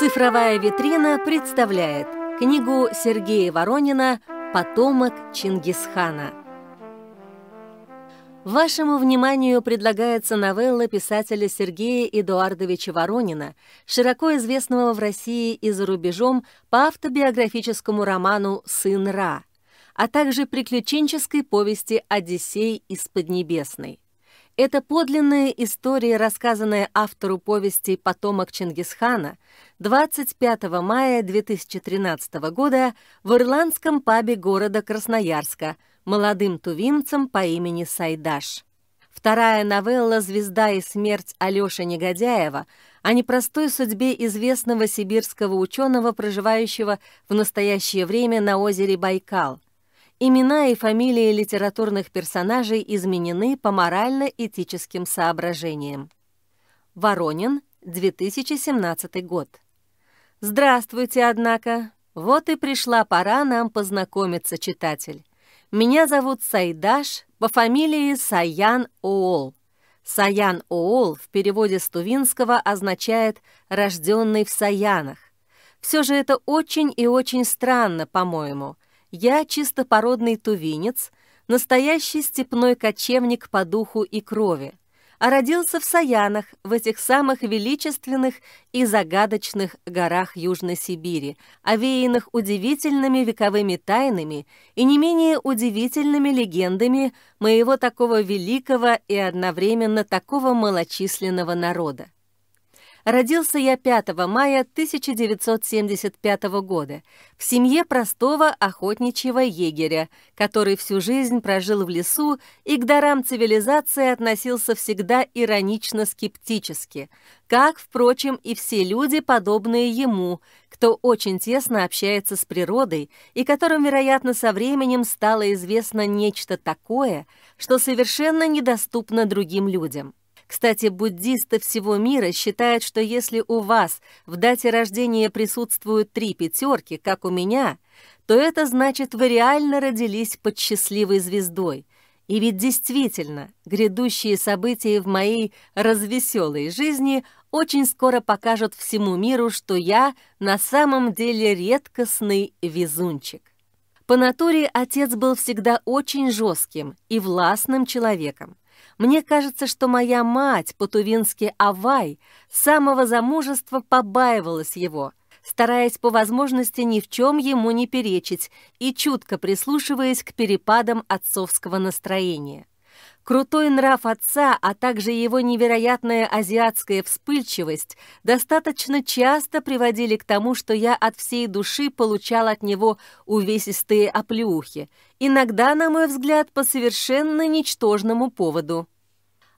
Цифровая витрина представляет книгу Сергея Воронина «Потомок Чингисхана». Вашему вниманию предлагается новелла писателя Сергея Эдуардовича Воронина, широко известного в России и за рубежом по автобиографическому роману «Сын Ра», а также приключенческой повести «Одиссей из Поднебесной». Это подлинная история, рассказанная автору повести «Потомок Чингисхана» 25 мая 2013 года в ирландском пабе города Красноярска – молодым тувинцем по имени Сайдаш. Вторая новелла «Звезда и смерть» Алёши Негодяева о непростой судьбе известного сибирского ученого, проживающего в настоящее время на озере Байкал. Имена и фамилии литературных персонажей изменены по морально-этическим соображениям. Воронин, 2017 год. Здравствуйте, однако. Вот и пришла пора нам познакомиться, читатель. Меня зовут Сайдаш по фамилии Саян Оол. Саян Оол в переводе с тувинского означает «рожденный в Саянах». Все же это очень и очень странно, по-моему. Я чистопородный тувинец, настоящий степной кочевник по духу и крови а родился в Саянах, в этих самых величественных и загадочных горах Южной Сибири, овеянных удивительными вековыми тайнами и не менее удивительными легендами моего такого великого и одновременно такого малочисленного народа. Родился я 5 мая 1975 года в семье простого охотничьего егеря, который всю жизнь прожил в лесу и к дарам цивилизации относился всегда иронично-скептически, как, впрочем, и все люди, подобные ему, кто очень тесно общается с природой и которым, вероятно, со временем стало известно нечто такое, что совершенно недоступно другим людям. Кстати, буддисты всего мира считают, что если у вас в дате рождения присутствуют три пятерки, как у меня, то это значит, вы реально родились под счастливой звездой. И ведь действительно, грядущие события в моей развеселой жизни очень скоро покажут всему миру, что я на самом деле редкостный везунчик. По натуре отец был всегда очень жестким и властным человеком. Мне кажется, что моя мать, по-тувински Авай, с самого замужества побаивалась его, стараясь по возможности ни в чем ему не перечить и чутко прислушиваясь к перепадам отцовского настроения. Крутой нрав отца, а также его невероятная азиатская вспыльчивость достаточно часто приводили к тому, что я от всей души получал от него увесистые оплеухи, иногда, на мой взгляд, по совершенно ничтожному поводу.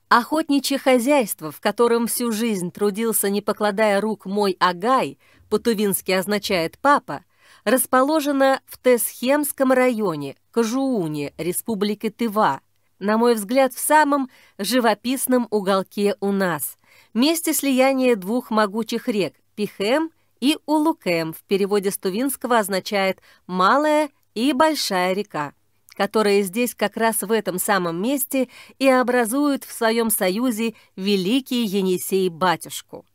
Охотничье хозяйство, в котором всю жизнь трудился, не покладая рук, мой Агай, по-тувински означает «папа», расположено в Тесхемском районе, Кажууне, Республики Тыва – на мой взгляд, в самом живописном уголке у нас, месте слияния двух могучих рек – Пихем и Улукем, в переводе с тувинского означает «малая» и «большая река», которые здесь как раз в этом самом месте и образуют в своем союзе великий Енисей-батюшку.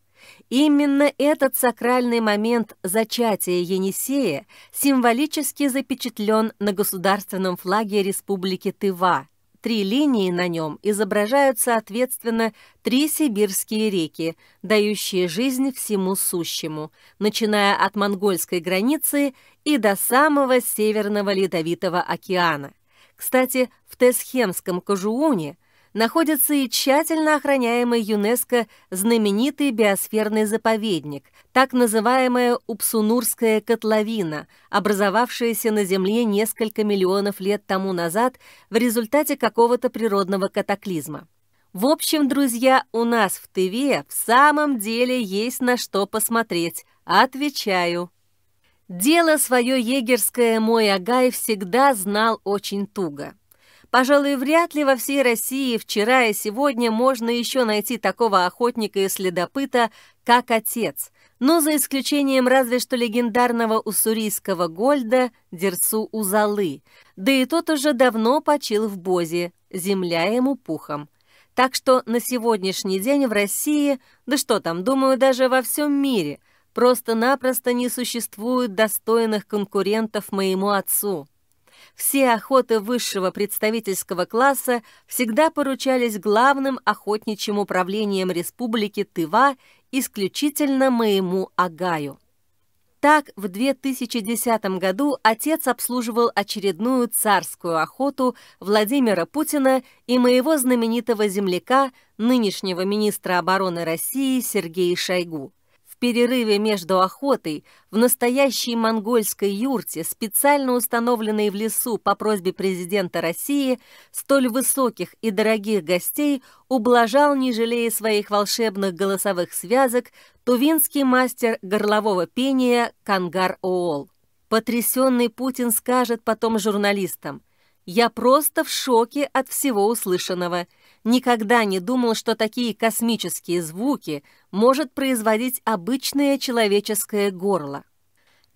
Именно этот сакральный момент зачатия Енисея символически запечатлен на государственном флаге Республики Тыва – три линии на нем изображают, соответственно, три сибирские реки, дающие жизнь всему сущему, начиная от монгольской границы и до самого северного Ледовитого океана. Кстати, в Тесхемском Кожууне – находится и тщательно охраняемый ЮНЕСКО знаменитый биосферный заповедник, так называемая Упсунурская котловина, образовавшаяся на Земле несколько миллионов лет тому назад в результате какого-то природного катаклизма. В общем, друзья, у нас в ТВ в самом деле есть на что посмотреть, отвечаю. Дело свое егерское мой Агай всегда знал очень туго. Пожалуй, вряд ли во всей России вчера и сегодня можно еще найти такого охотника и следопыта, как отец. Но за исключением разве что легендарного уссурийского Гольда Дерсу Узалы. Да и тот уже давно почил в Бозе, земля ему пухом. Так что на сегодняшний день в России, да что там, думаю, даже во всем мире, просто-напросто не существует достойных конкурентов моему отцу все охоты высшего представительского класса всегда поручались главным охотничьим управлением Республики Тыва исключительно моему Агаю. Так, в 2010 году отец обслуживал очередную царскую охоту Владимира Путина и моего знаменитого земляка, нынешнего министра обороны России Сергея Шойгу – в перерыве между охотой в настоящей монгольской юрте, специально установленной в лесу по просьбе президента России, столь высоких и дорогих гостей ублажал, не жалея своих волшебных голосовых связок, тувинский мастер горлового пения Кангар Оол. Потрясенный Путин скажет потом журналистам, «Я просто в шоке от всего услышанного никогда не думал, что такие космические звуки может производить обычное человеческое горло.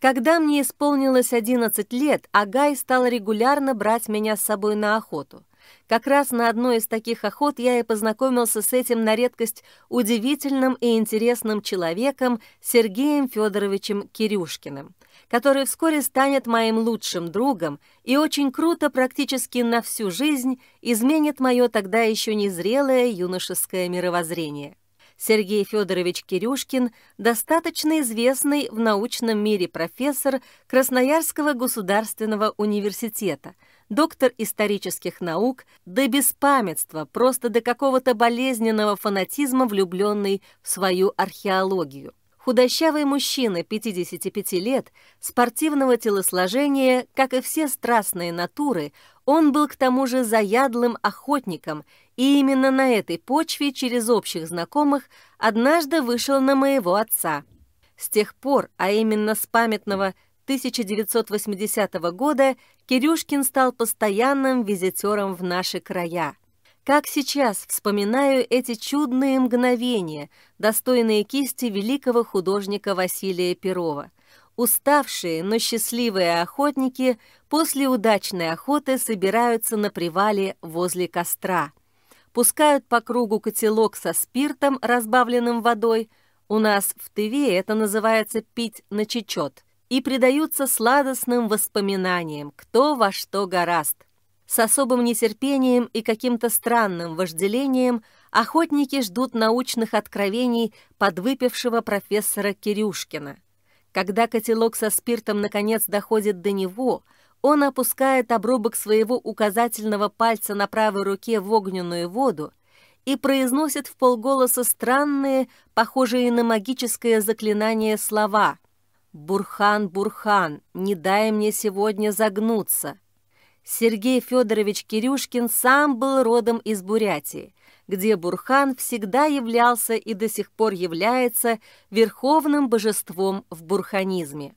Когда мне исполнилось 11 лет, Агай стал регулярно брать меня с собой на охоту. Как раз на одной из таких охот я и познакомился с этим на редкость удивительным и интересным человеком Сергеем Федоровичем Кирюшкиным который вскоре станет моим лучшим другом и очень круто практически на всю жизнь изменит мое тогда еще незрелое юношеское мировоззрение. Сергей Федорович Кирюшкин – достаточно известный в научном мире профессор Красноярского государственного университета, доктор исторических наук, до беспамятства, просто до какого-то болезненного фанатизма влюбленный в свою археологию. Худощавый мужчина 55 лет, спортивного телосложения, как и все страстные натуры, он был к тому же заядлым охотником, и именно на этой почве через общих знакомых однажды вышел на моего отца. С тех пор, а именно с памятного 1980 года, Кирюшкин стал постоянным визитером в наши края. Как сейчас вспоминаю эти чудные мгновения, достойные кисти великого художника Василия Перова. Уставшие, но счастливые охотники после удачной охоты собираются на привале возле костра. Пускают по кругу котелок со спиртом, разбавленным водой. У нас в Тыве это называется «пить на чечет» и предаются сладостным воспоминаниям, кто во что гораст. С особым нетерпением и каким-то странным вожделением охотники ждут научных откровений подвыпившего профессора Кирюшкина. Когда котелок со спиртом наконец доходит до него, он опускает обрубок своего указательного пальца на правой руке в огненную воду и произносит в полголоса странные, похожие на магическое заклинание слова «Бурхан, Бурхан, не дай мне сегодня загнуться!» Сергей Федорович Кирюшкин сам был родом из Бурятии, где Бурхан всегда являлся и до сих пор является верховным божеством в бурханизме,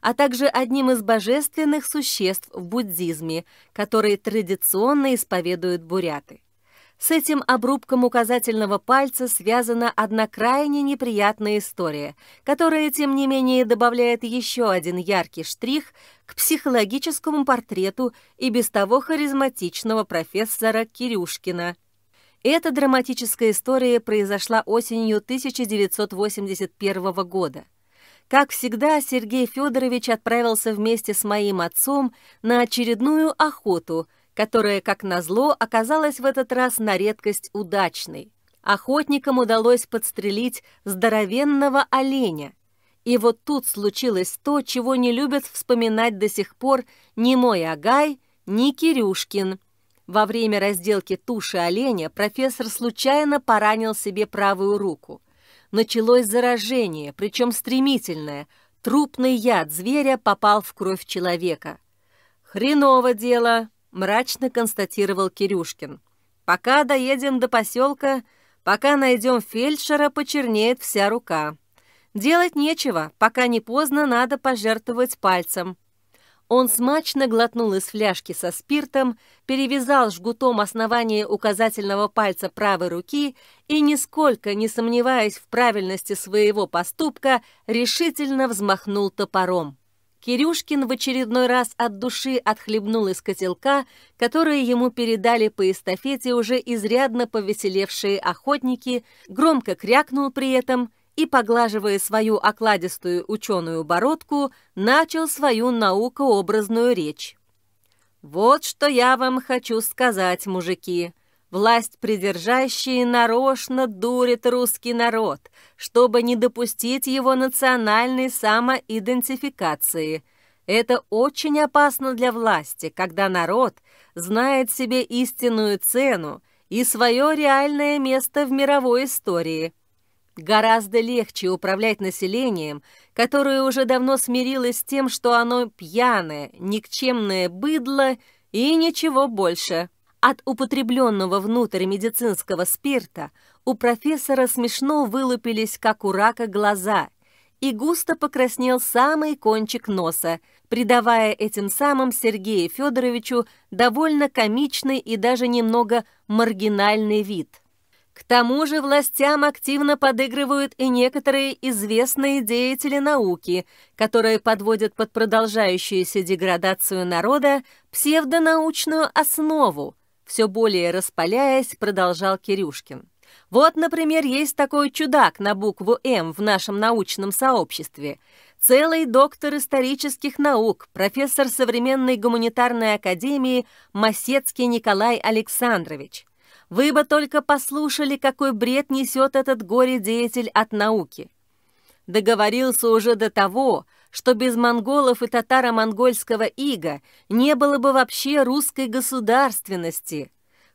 а также одним из божественных существ в буддизме, которые традиционно исповедуют буряты. С этим обрубком указательного пальца связана одна крайне неприятная история, которая, тем не менее, добавляет еще один яркий штрих к психологическому портрету и без того харизматичного профессора Кирюшкина. Эта драматическая история произошла осенью 1981 года. Как всегда, Сергей Федорович отправился вместе с моим отцом на очередную охоту – которая, как назло, оказалась в этот раз на редкость удачной. Охотникам удалось подстрелить здоровенного оленя. И вот тут случилось то, чего не любят вспоминать до сих пор ни мой Агай, ни Кирюшкин. Во время разделки туши оленя профессор случайно поранил себе правую руку. Началось заражение, причем стремительное. Трупный яд зверя попал в кровь человека. «Хреново дело!» мрачно констатировал Кирюшкин. «Пока доедем до поселка, пока найдем фельдшера, почернеет вся рука. Делать нечего, пока не поздно надо пожертвовать пальцем». Он смачно глотнул из фляжки со спиртом, перевязал жгутом основание указательного пальца правой руки и, нисколько не сомневаясь в правильности своего поступка, решительно взмахнул топором. Кирюшкин в очередной раз от души отхлебнул из котелка, который ему передали по эстафете уже изрядно повеселевшие охотники, громко крякнул при этом и, поглаживая свою окладистую ученую бородку, начал свою наукообразную речь. «Вот что я вам хочу сказать, мужики!» Власть придержащие нарочно дурят русский народ, чтобы не допустить его национальной самоидентификации. Это очень опасно для власти, когда народ знает себе истинную цену и свое реальное место в мировой истории. Гораздо легче управлять населением, которое уже давно смирилось с тем, что оно пьяное, никчемное быдло и ничего больше. От употребленного внутрь медицинского спирта у профессора смешно вылупились, как у рака, глаза, и густо покраснел самый кончик носа, придавая этим самым Сергею Федоровичу довольно комичный и даже немного маргинальный вид. К тому же властям активно подыгрывают и некоторые известные деятели науки, которые подводят под продолжающуюся деградацию народа псевдонаучную основу, все более распаляясь, продолжал Кирюшкин. Вот, например, есть такой чудак на букву «М» в нашем научном сообществе. Целый доктор исторических наук, профессор современной гуманитарной академии Масецкий Николай Александрович. Вы бы только послушали, какой бред несет этот горе-деятель от науки. Договорился уже до того, что без монголов и татаро-монгольского ига не было бы вообще русской государственности.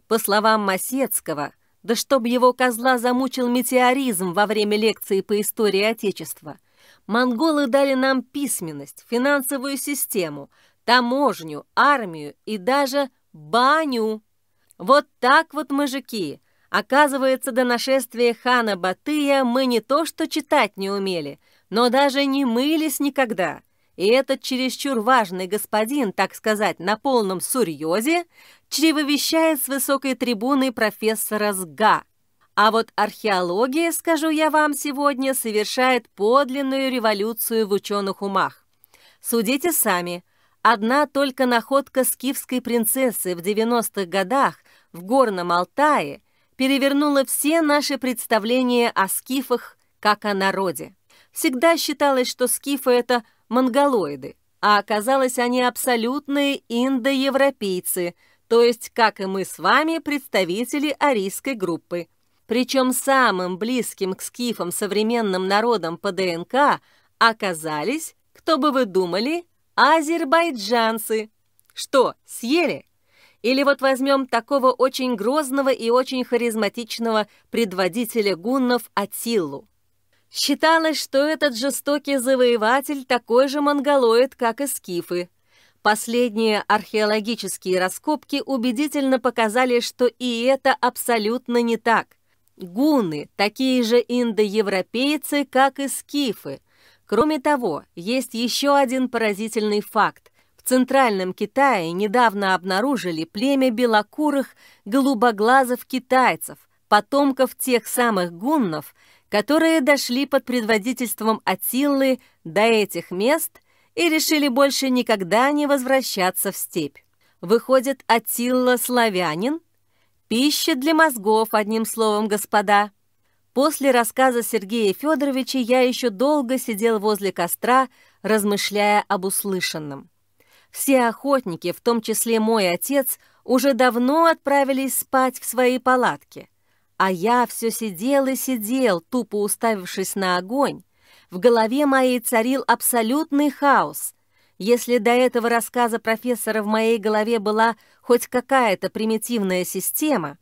По словам Масецкого, да чтоб его козла замучил метеоризм во время лекции по истории Отечества, монголы дали нам письменность, финансовую систему, таможню, армию и даже баню. Вот так вот, мужики, оказывается, до нашествия хана Батыя мы не то что читать не умели — но даже не мылись никогда. И этот чересчур важный господин, так сказать, на полном сурьезе, чревовещает с высокой трибуны профессора Сга. А вот археология, скажу я вам сегодня, совершает подлинную революцию в ученых умах. Судите сами. Одна только находка скифской принцессы в 90-х годах в Горном Алтае перевернула все наши представления о скифах как о народе. Всегда считалось, что скифы — это монголоиды, а оказалось, они абсолютные индоевропейцы, то есть, как и мы с вами, представители арийской группы. Причем самым близким к скифам современным народам по ДНК оказались, кто бы вы думали, азербайджанцы. Что, съели? Или вот возьмем такого очень грозного и очень харизматичного предводителя гуннов Атиллу. Считалось, что этот жестокий завоеватель такой же монголоид, как и скифы. Последние археологические раскопки убедительно показали, что и это абсолютно не так. Гуны такие же индоевропейцы, как и скифы. Кроме того, есть еще один поразительный факт. В Центральном Китае недавно обнаружили племя белокурых голубоглазых китайцев, потомков тех самых гуннов – которые дошли под предводительством Атиллы до этих мест и решили больше никогда не возвращаться в степь. Выходит, Атилла славянин? Пища для мозгов, одним словом, господа. После рассказа Сергея Федоровича я еще долго сидел возле костра, размышляя об услышанном. Все охотники, в том числе мой отец, уже давно отправились спать в свои палатки. А я все сидел и сидел, тупо уставившись на огонь. В голове моей царил абсолютный хаос. Если до этого рассказа профессора в моей голове была хоть какая-то примитивная система,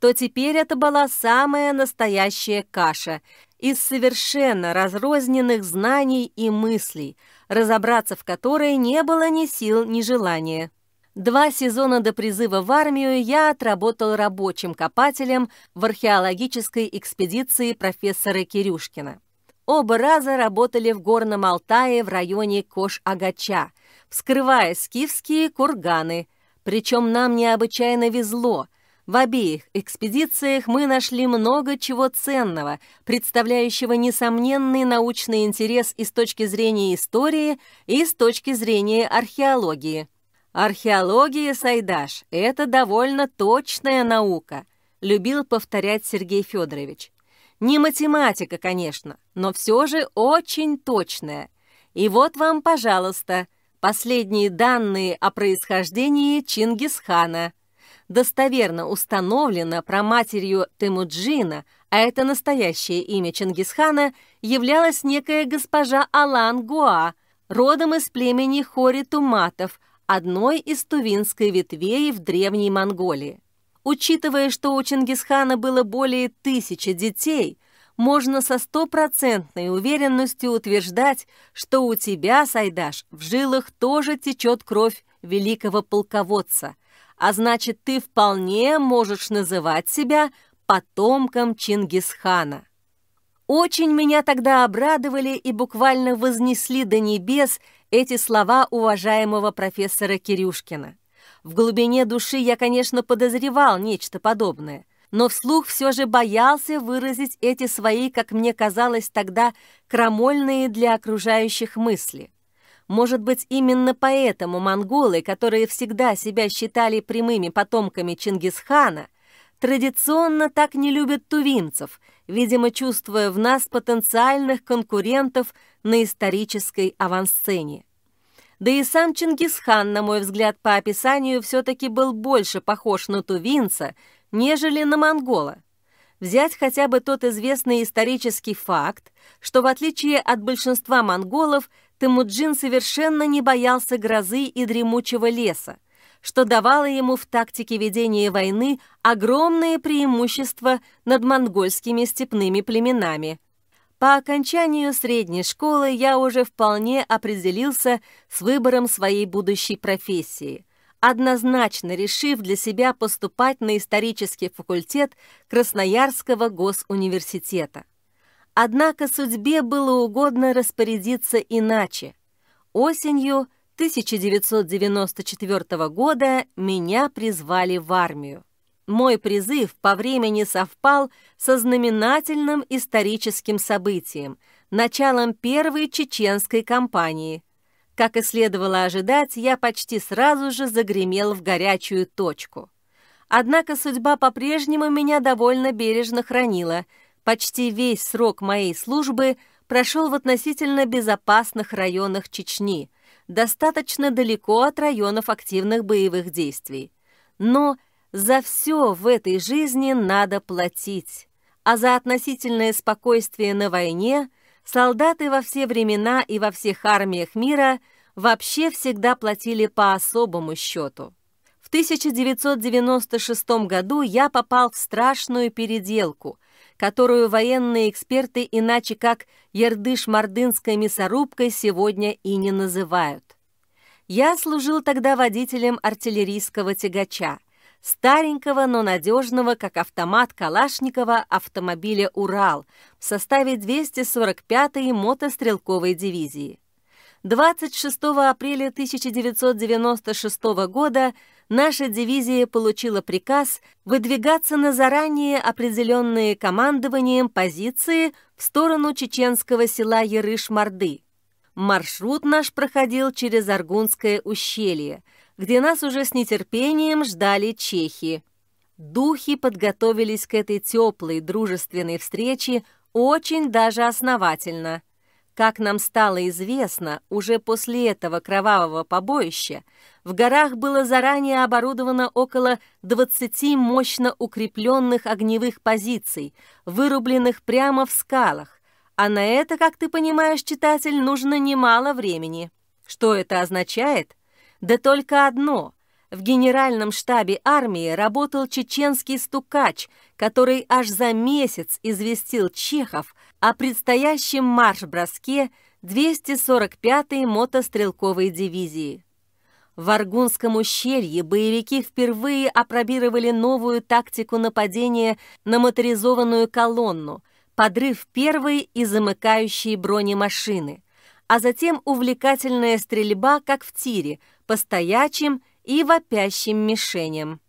то теперь это была самая настоящая каша из совершенно разрозненных знаний и мыслей, разобраться в которой не было ни сил, ни желания. Два сезона до призыва в армию я отработал рабочим копателем в археологической экспедиции профессора Кирюшкина. Оба раза работали в Горном Алтае в районе Кош-Агача, вскрывая скифские курганы. Причем нам необычайно везло – в обеих экспедициях мы нашли много чего ценного, представляющего несомненный научный интерес и с точки зрения истории, и с точки зрения археологии. «Археология, Сайдаш, это довольно точная наука», — любил повторять Сергей Федорович. «Не математика, конечно, но все же очень точная. И вот вам, пожалуйста, последние данные о происхождении Чингисхана. Достоверно установлено про матерью Темуджина, а это настоящее имя Чингисхана, являлась некая госпожа Алан Гуа, родом из племени Хори-Туматов — одной из тувинской ветвей в Древней Монголии. Учитывая, что у Чингисхана было более тысячи детей, можно со стопроцентной уверенностью утверждать, что у тебя, Сайдаш, в жилах тоже течет кровь великого полководца, а значит, ты вполне можешь называть себя потомком Чингисхана. Очень меня тогда обрадовали и буквально вознесли до небес эти слова уважаемого профессора Кирюшкина. В глубине души я, конечно, подозревал нечто подобное, но вслух все же боялся выразить эти свои, как мне казалось тогда, крамольные для окружающих мысли. Может быть, именно поэтому монголы, которые всегда себя считали прямыми потомками Чингисхана, традиционно так не любят тувинцев – видимо, чувствуя в нас потенциальных конкурентов на исторической авансцене. Да и сам Чингисхан, на мой взгляд, по описанию все-таки был больше похож на тувинца, нежели на монгола. Взять хотя бы тот известный исторический факт, что в отличие от большинства монголов, Тимуджин совершенно не боялся грозы и дремучего леса что давало ему в тактике ведения войны огромное преимущество над монгольскими степными племенами. По окончанию средней школы я уже вполне определился с выбором своей будущей профессии – однозначно решив для себя поступать на исторический факультет Красноярского госуниверситета. Однако судьбе было угодно распорядиться иначе. Осенью 1994 года меня призвали в армию. Мой призыв по времени совпал со знаменательным историческим событием – началом первой чеченской кампании. Как и следовало ожидать, я почти сразу же загремел в горячую точку. Однако судьба по-прежнему меня довольно бережно хранила. Почти весь срок моей службы прошел в относительно безопасных районах Чечни – достаточно далеко от районов активных боевых действий. Но за все в этой жизни надо платить, а за относительное спокойствие на войне солдаты во все времена и во всех армиях мира вообще всегда платили по особому счету. В 1996 году я попал в страшную переделку – которую военные эксперты иначе как Ердыш-Мордынской мясорубкой сегодня и не называют. Я служил тогда водителем артиллерийского тягача, старенького, но надежного, как автомат Калашникова, автомобиля «Урал» в составе 245-й мотострелковой дивизии. 26 апреля 1996 года – наша дивизия получила приказ выдвигаться на заранее определенные командованием позиции в сторону чеченского села Ярыш-Морды. Маршрут наш проходил через Аргунское ущелье, где нас уже с нетерпением ждали чехи. Духи подготовились к этой теплой, дружественной встрече очень даже основательно. Как нам стало известно, уже после этого кровавого побоища в горах было заранее оборудовано около 20 мощно укрепленных огневых позиций, вырубленных прямо в скалах. А на это, как ты понимаешь, читатель, нужно немало времени. Что это означает? Да только одно. В генеральном штабе армии работал чеченский стукач, который аж за месяц известил чехов о предстоящем марш-броске 245-й мотострелковой дивизии. В Аргунском ущелье боевики впервые опробировали новую тактику нападения на моторизованную колонну, подрыв первой и замыкающей бронемашины, а затем увлекательная стрельба, как в тире, по стоячим и вопящим мишеням.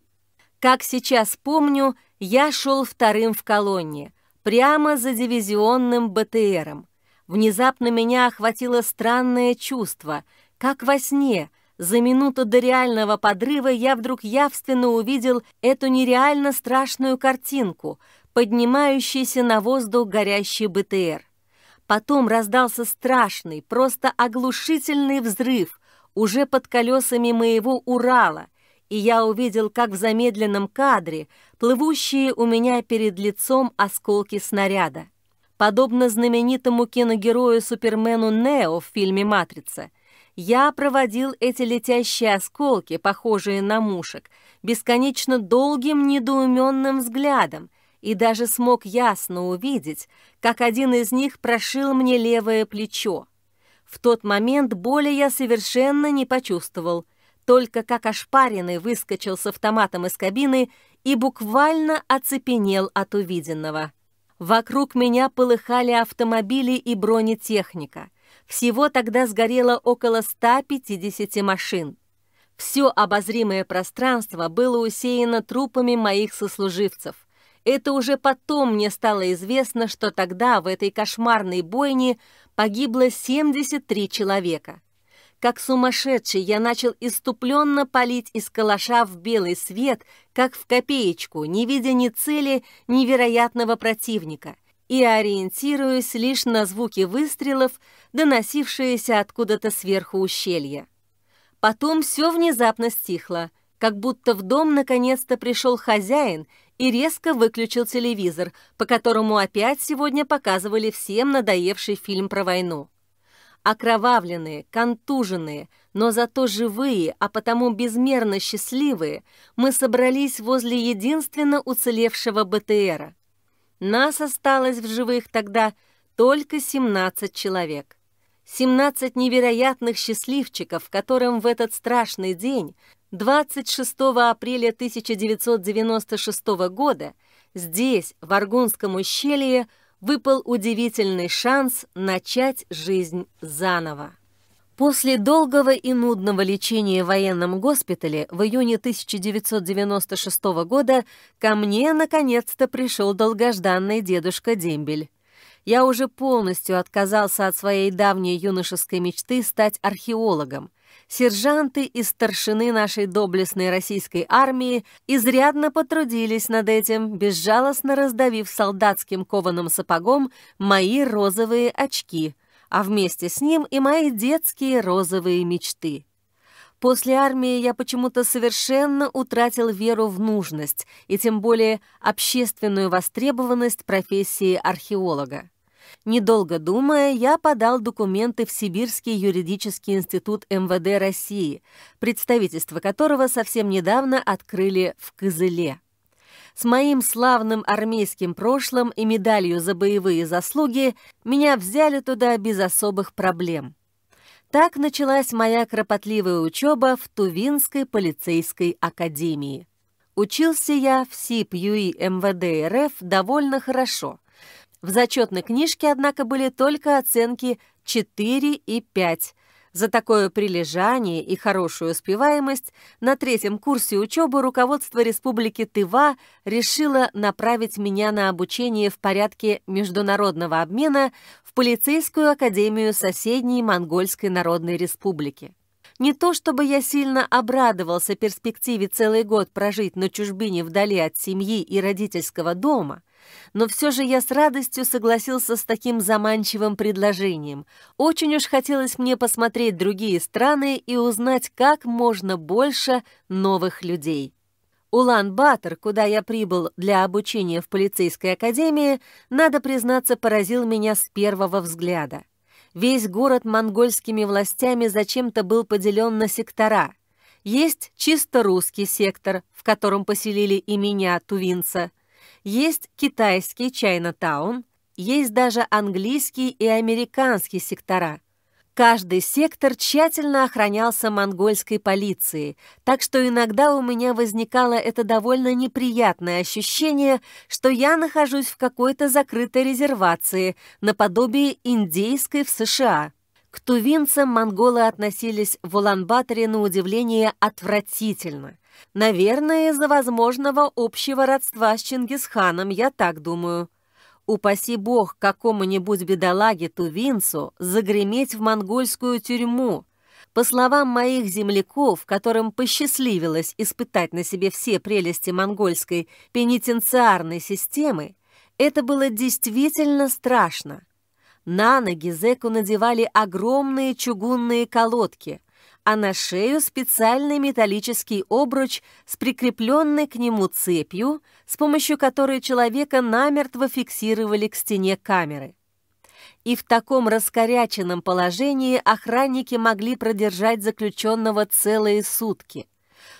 Как сейчас помню, я шел вторым в колонне – прямо за дивизионным БТРом. Внезапно меня охватило странное чувство. Как во сне, за минуту до реального подрыва я вдруг явственно увидел эту нереально страшную картинку, поднимающийся на воздух горящий БТР. Потом раздался страшный, просто оглушительный взрыв уже под колесами моего Урала, и я увидел, как в замедленном кадре плывущие у меня перед лицом осколки снаряда. Подобно знаменитому киногерою Супермену Нео в фильме «Матрица», я проводил эти летящие осколки, похожие на мушек, бесконечно долгим недоуменным взглядом, и даже смог ясно увидеть, как один из них прошил мне левое плечо. В тот момент боли я совершенно не почувствовал, только как ошпаренный выскочил с автоматом из кабины и буквально оцепенел от увиденного. Вокруг меня полыхали автомобили и бронетехника. Всего тогда сгорело около 150 машин. Все обозримое пространство было усеяно трупами моих сослуживцев. Это уже потом мне стало известно, что тогда в этой кошмарной бойне погибло 73 человека. Как сумасшедший я начал иступленно палить из калаша в белый свет, как в копеечку, не видя ни цели, невероятного противника, и ориентируясь лишь на звуки выстрелов, доносившиеся откуда-то сверху ущелья. Потом все внезапно стихло, как будто в дом наконец-то пришел хозяин и резко выключил телевизор, по которому опять сегодня показывали всем надоевший фильм про войну. Окровавленные, контуженные, но зато живые, а потому безмерно счастливые, мы собрались возле единственно уцелевшего БТРа. Нас осталось в живых тогда только 17 человек. 17 невероятных счастливчиков, которым в этот страшный день, 26 апреля 1996 года, здесь, в Аргунском ущелье, выпал удивительный шанс начать жизнь заново. После долгого и нудного лечения в военном госпитале в июне 1996 года ко мне наконец-то пришел долгожданный дедушка Дембель. Я уже полностью отказался от своей давней юношеской мечты стать археологом, сержанты и старшины нашей доблестной российской армии изрядно потрудились над этим, безжалостно раздавив солдатским кованым сапогом мои розовые очки, а вместе с ним и мои детские розовые мечты. После армии я почему-то совершенно утратил веру в нужность и тем более общественную востребованность профессии археолога. Недолго думая, я подал документы в Сибирский юридический институт МВД России, представительство которого совсем недавно открыли в Кызыле. С моим славным армейским прошлым и медалью за боевые заслуги меня взяли туда без особых проблем. Так началась моя кропотливая учеба в Тувинской полицейской академии. Учился я в СИП-ЮИ МВД РФ довольно хорошо – в зачетной книжке, однако, были только оценки 4 и 5. За такое прилежание и хорошую успеваемость на третьем курсе учебы руководство Республики Тыва решило направить меня на обучение в порядке международного обмена в полицейскую академию соседней Монгольской Народной Республики. Не то чтобы я сильно обрадовался перспективе целый год прожить на чужбине вдали от семьи и родительского дома – но все же я с радостью согласился с таким заманчивым предложением. Очень уж хотелось мне посмотреть другие страны и узнать как можно больше новых людей. Улан-Батор, куда я прибыл для обучения в полицейской академии, надо признаться, поразил меня с первого взгляда. Весь город монгольскими властями зачем-то был поделен на сектора. Есть чисто русский сектор, в котором поселили и меня, тувинца. Есть китайский Чайна-таун, есть даже английский и американский сектора. Каждый сектор тщательно охранялся монгольской полицией, так что иногда у меня возникало это довольно неприятное ощущение, что я нахожусь в какой-то закрытой резервации, наподобие индейской в США. К тувинцам монголы относились в Улан-Баторе на удивление отвратительно. Наверное, из-за возможного общего родства с Чингисханом, я так думаю. Упаси бог какому-нибудь бедолаге-тувинцу загреметь в монгольскую тюрьму. По словам моих земляков, которым посчастливилось испытать на себе все прелести монгольской пенитенциарной системы, это было действительно страшно. На ноги зэку надевали огромные чугунные колодки, а на шею специальный металлический обруч с прикрепленной к нему цепью, с помощью которой человека намертво фиксировали к стене камеры. И в таком раскоряченном положении охранники могли продержать заключенного целые сутки –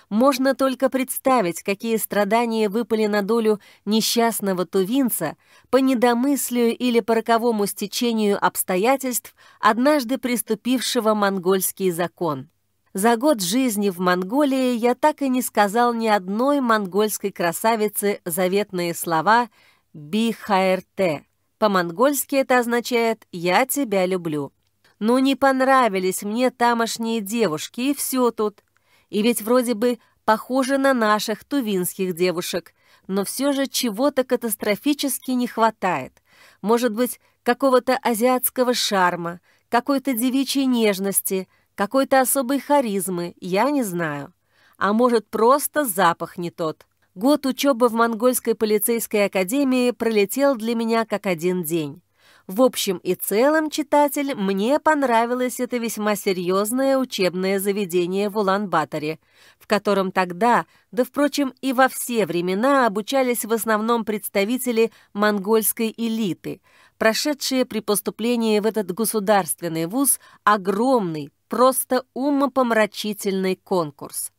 можно только представить, какие страдания выпали на долю несчастного тувинца по недомыслию или по роковому стечению обстоятельств, однажды приступившего монгольский закон. За год жизни в Монголии я так и не сказал ни одной монгольской красавице заветные слова «бихаэрте». По-монгольски это означает «я тебя люблю». Но не понравились мне тамошние девушки, и все тут. И ведь вроде бы похожи на наших тувинских девушек, но все же чего-то катастрофически не хватает. Может быть, какого-то азиатского шарма, какой-то девичьей нежности, какой-то особой харизмы, я не знаю. А может, просто запах не тот. Год учебы в Монгольской полицейской академии пролетел для меня как один день. В общем и целом, читатель, мне понравилось это весьма серьезное учебное заведение в Улан-Баторе, в котором тогда, да, впрочем, и во все времена обучались в основном представители монгольской элиты, прошедшие при поступлении в этот государственный вуз огромный, просто умопомрачительный конкурс.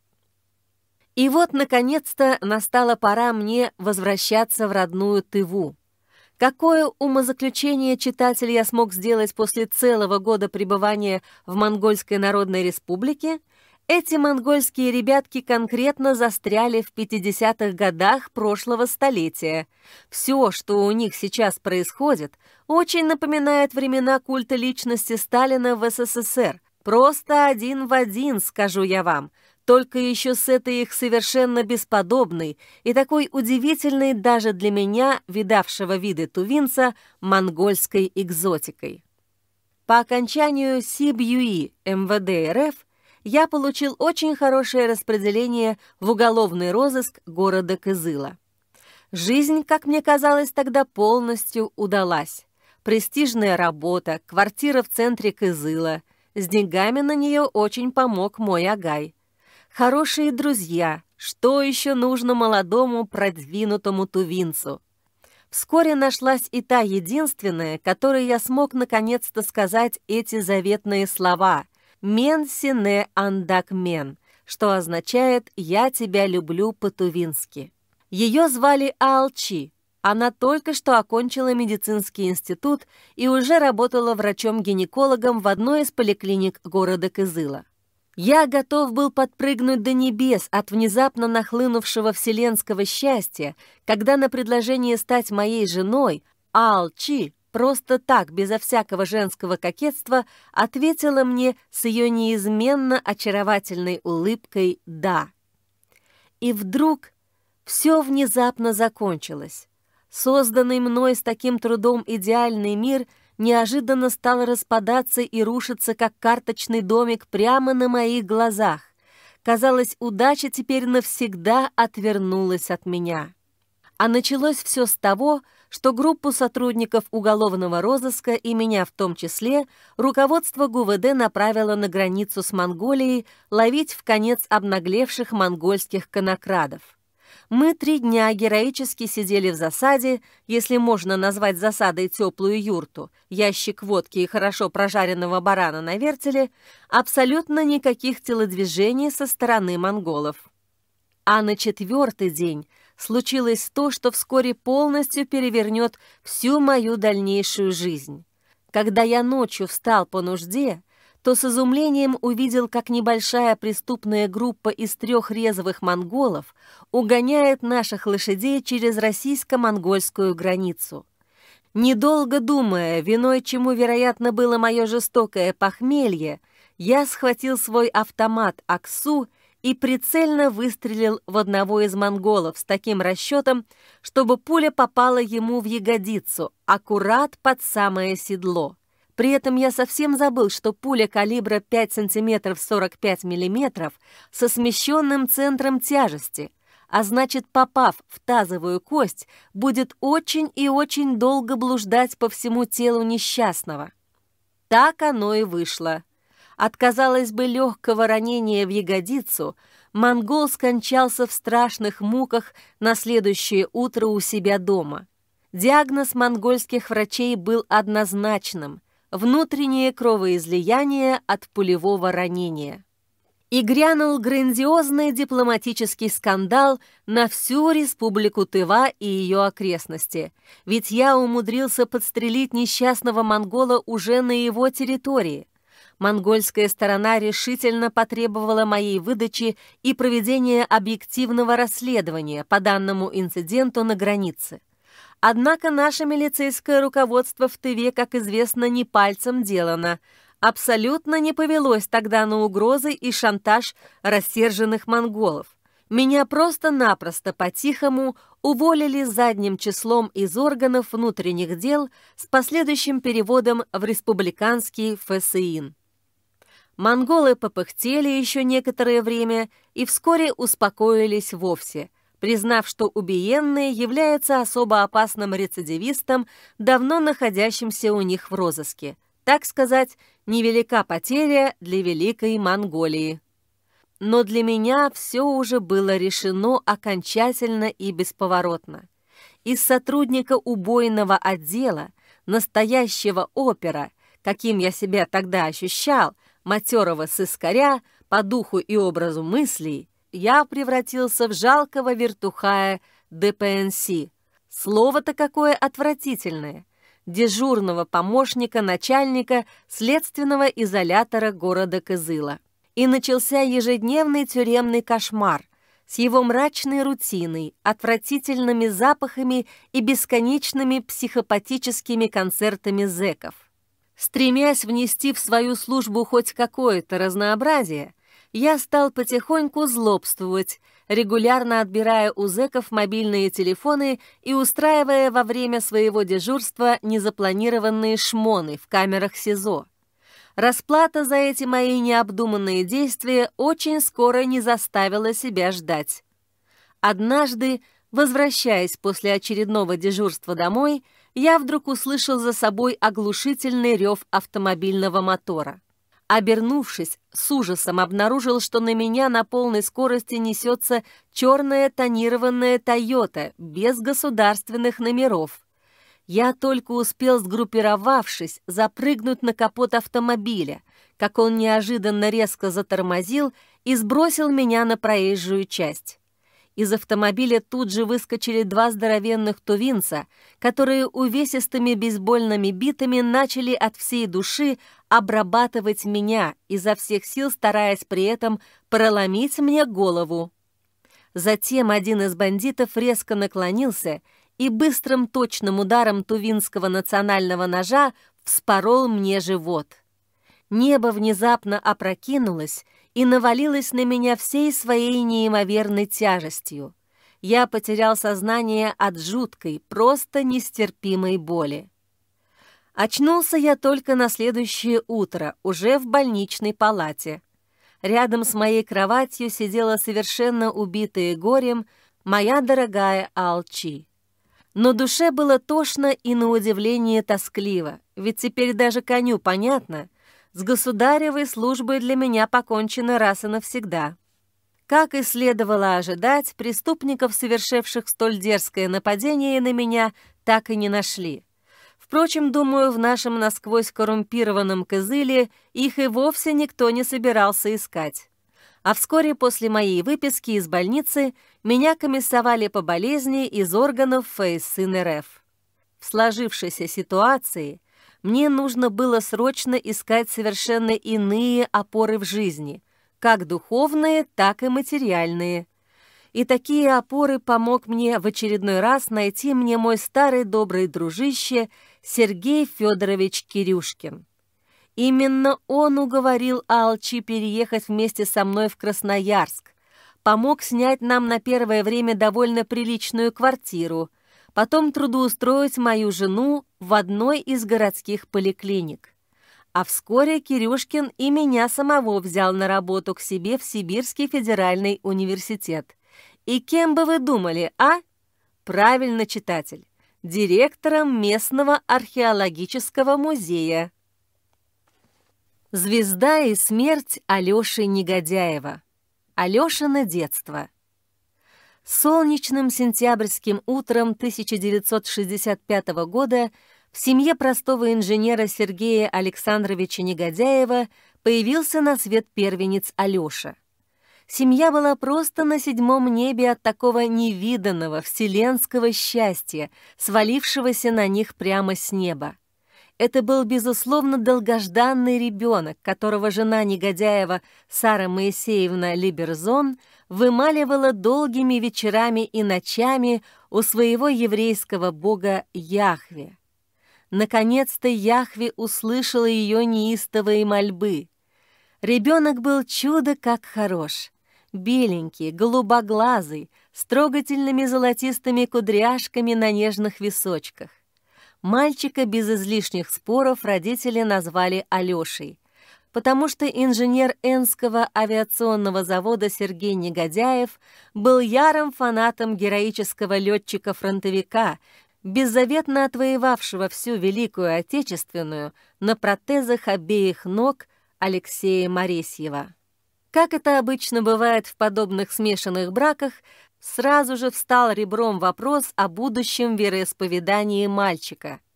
И вот, наконец-то, настала пора мне возвращаться в родную Тыву. Какое умозаключение читатель я смог сделать после целого года пребывания в Монгольской Народной Республике, эти монгольские ребятки конкретно застряли в 50-х годах прошлого столетия. Все, что у них сейчас происходит, очень напоминает времена культа личности Сталина в СССР. Просто один в один, скажу я вам – только еще с этой их совершенно бесподобной и такой удивительной даже для меня, видавшего виды тувинца, монгольской экзотикой. По окончанию Сибюи МВД эм РФ я получил очень хорошее распределение в уголовный розыск города Кызыла. Жизнь, как мне казалось, тогда полностью удалась. Престижная работа, квартира в центре Кызыла. С деньгами на нее очень помог мой Агай хорошие друзья, что еще нужно молодому продвинутому тувинцу. Вскоре нашлась и та единственная, которой я смог наконец-то сказать эти заветные слова «мен сине мен, что означает «я тебя люблю по-тувински». Ее звали Алчи. Она только что окончила медицинский институт и уже работала врачом-гинекологом в одной из поликлиник города Кызыла. Я готов был подпрыгнуть до небес от внезапно нахлынувшего вселенского счастья, когда на предложение стать моей женой Алчи просто так, безо всякого женского кокетства, ответила мне с ее неизменно очаровательной улыбкой «да». И вдруг все внезапно закончилось. Созданный мной с таким трудом идеальный мир — неожиданно стал распадаться и рушиться, как карточный домик, прямо на моих глазах. Казалось, удача теперь навсегда отвернулась от меня. А началось все с того, что группу сотрудников уголовного розыска и меня в том числе руководство ГУВД направило на границу с Монголией ловить в конец обнаглевших монгольских конокрадов. Мы три дня героически сидели в засаде, если можно назвать засадой теплую юрту, ящик водки и хорошо прожаренного барана на вертеле, абсолютно никаких телодвижений со стороны монголов. А на четвертый день случилось то, что вскоре полностью перевернет всю мою дальнейшую жизнь. Когда я ночью встал по нужде, то с изумлением увидел, как небольшая преступная группа из трех резовых монголов угоняет наших лошадей через российско-монгольскую границу. Недолго думая, виной чему, вероятно, было мое жестокое похмелье, я схватил свой автомат «Аксу» и прицельно выстрелил в одного из монголов с таким расчетом, чтобы пуля попала ему в ягодицу, аккурат под самое седло. При этом я совсем забыл, что пуля калибра 5 см 45 миллиметров со смещенным центром тяжести, а значит, попав в тазовую кость, будет очень и очень долго блуждать по всему телу несчастного. Так оно и вышло. От, казалось бы, легкого ранения в ягодицу монгол скончался в страшных муках на следующее утро у себя дома. Диагноз монгольских врачей был однозначным – внутреннее кровоизлияние от пулевого ранения. И грянул грандиозный дипломатический скандал на всю республику Тыва и ее окрестности, ведь я умудрился подстрелить несчастного монгола уже на его территории. Монгольская сторона решительно потребовала моей выдачи и проведения объективного расследования по данному инциденту на границе. Однако наше милицейское руководство в Тыве, как известно, не пальцем делано. Абсолютно не повелось тогда на угрозы и шантаж рассерженных монголов. Меня просто-напросто по-тихому уволили задним числом из органов внутренних дел с последующим переводом в республиканский ФСИН. Монголы попыхтели еще некоторое время и вскоре успокоились вовсе – признав, что убиенный является особо опасным рецидивистом, давно находящимся у них в розыске. Так сказать, невелика потеря для Великой Монголии. Но для меня все уже было решено окончательно и бесповоротно. Из сотрудника убойного отдела, настоящего опера, каким я себя тогда ощущал, матерого сыскаря, по духу и образу мыслей, я превратился в жалкого вертухая ДПНС. Слово-то какое отвратительное. Дежурного помощника начальника следственного изолятора города Кызыла. И начался ежедневный тюремный кошмар с его мрачной рутиной, отвратительными запахами и бесконечными психопатическими концертами зэков. Стремясь внести в свою службу хоть какое-то разнообразие, я стал потихоньку злобствовать, регулярно отбирая у зэков мобильные телефоны и устраивая во время своего дежурства незапланированные шмоны в камерах СИЗО. Расплата за эти мои необдуманные действия очень скоро не заставила себя ждать. Однажды, возвращаясь после очередного дежурства домой, я вдруг услышал за собой оглушительный рев автомобильного мотора. Обернувшись, с ужасом обнаружил, что на меня на полной скорости несется черная тонированная «Тойота» без государственных номеров. Я только успел, сгруппировавшись, запрыгнуть на капот автомобиля, как он неожиданно резко затормозил и сбросил меня на проезжую часть. Из автомобиля тут же выскочили два здоровенных тувинца, которые увесистыми бейсбольными битами начали от всей души обрабатывать меня, изо всех сил стараясь при этом проломить мне голову. Затем один из бандитов резко наклонился и быстрым точным ударом тувинского национального ножа вспорол мне живот. Небо внезапно опрокинулось, и навалилась на меня всей своей неимоверной тяжестью. Я потерял сознание от жуткой, просто нестерпимой боли. Очнулся я только на следующее утро, уже в больничной палате. Рядом с моей кроватью сидела совершенно убитая горем моя дорогая Алчи. Но душе было тошно и на удивление тоскливо, ведь теперь даже коню понятно — с государевой службой для меня покончено раз и навсегда. Как и следовало ожидать, преступников, совершивших столь дерзкое нападение на меня, так и не нашли. Впрочем, думаю, в нашем насквозь коррумпированном Кызыле их и вовсе никто не собирался искать. А вскоре после моей выписки из больницы меня комиссовали по болезни из органов ФСН РФ. В сложившейся ситуации – мне нужно было срочно искать совершенно иные опоры в жизни, как духовные, так и материальные. И такие опоры помог мне в очередной раз найти мне мой старый добрый дружище Сергей Федорович Кирюшкин. Именно он уговорил Алчи переехать вместе со мной в Красноярск, помог снять нам на первое время довольно приличную квартиру – потом трудоустроить мою жену в одной из городских поликлиник. А вскоре Кирюшкин и меня самого взял на работу к себе в Сибирский федеральный университет. И кем бы вы думали, а? Правильно, читатель. Директором местного археологического музея. «Звезда и смерть» Алёши Негодяева. Алёшина детство – Солнечным сентябрьским утром 1965 года в семье простого инженера Сергея Александровича Негодяева появился на свет первенец Алёша. Семья была просто на седьмом небе от такого невиданного вселенского счастья, свалившегося на них прямо с неба. Это был, безусловно, долгожданный ребенок, которого жена Негодяева Сара Моисеевна Либерзон – вымаливала долгими вечерами и ночами у своего еврейского бога Яхве. Наконец-то Яхве услышала ее неистовые мольбы. Ребенок был чудо как хорош. Беленький, голубоглазый, с трогательными золотистыми кудряшками на нежных височках. Мальчика без излишних споров родители назвали Алёшей, потому что инженер Энского авиационного завода Сергей Негодяев был ярым фанатом героического летчика-фронтовика, беззаветно отвоевавшего всю Великую Отечественную на протезах обеих ног Алексея Моресьева. Как это обычно бывает в подобных смешанных браках, сразу же встал ребром вопрос о будущем вероисповедании мальчика –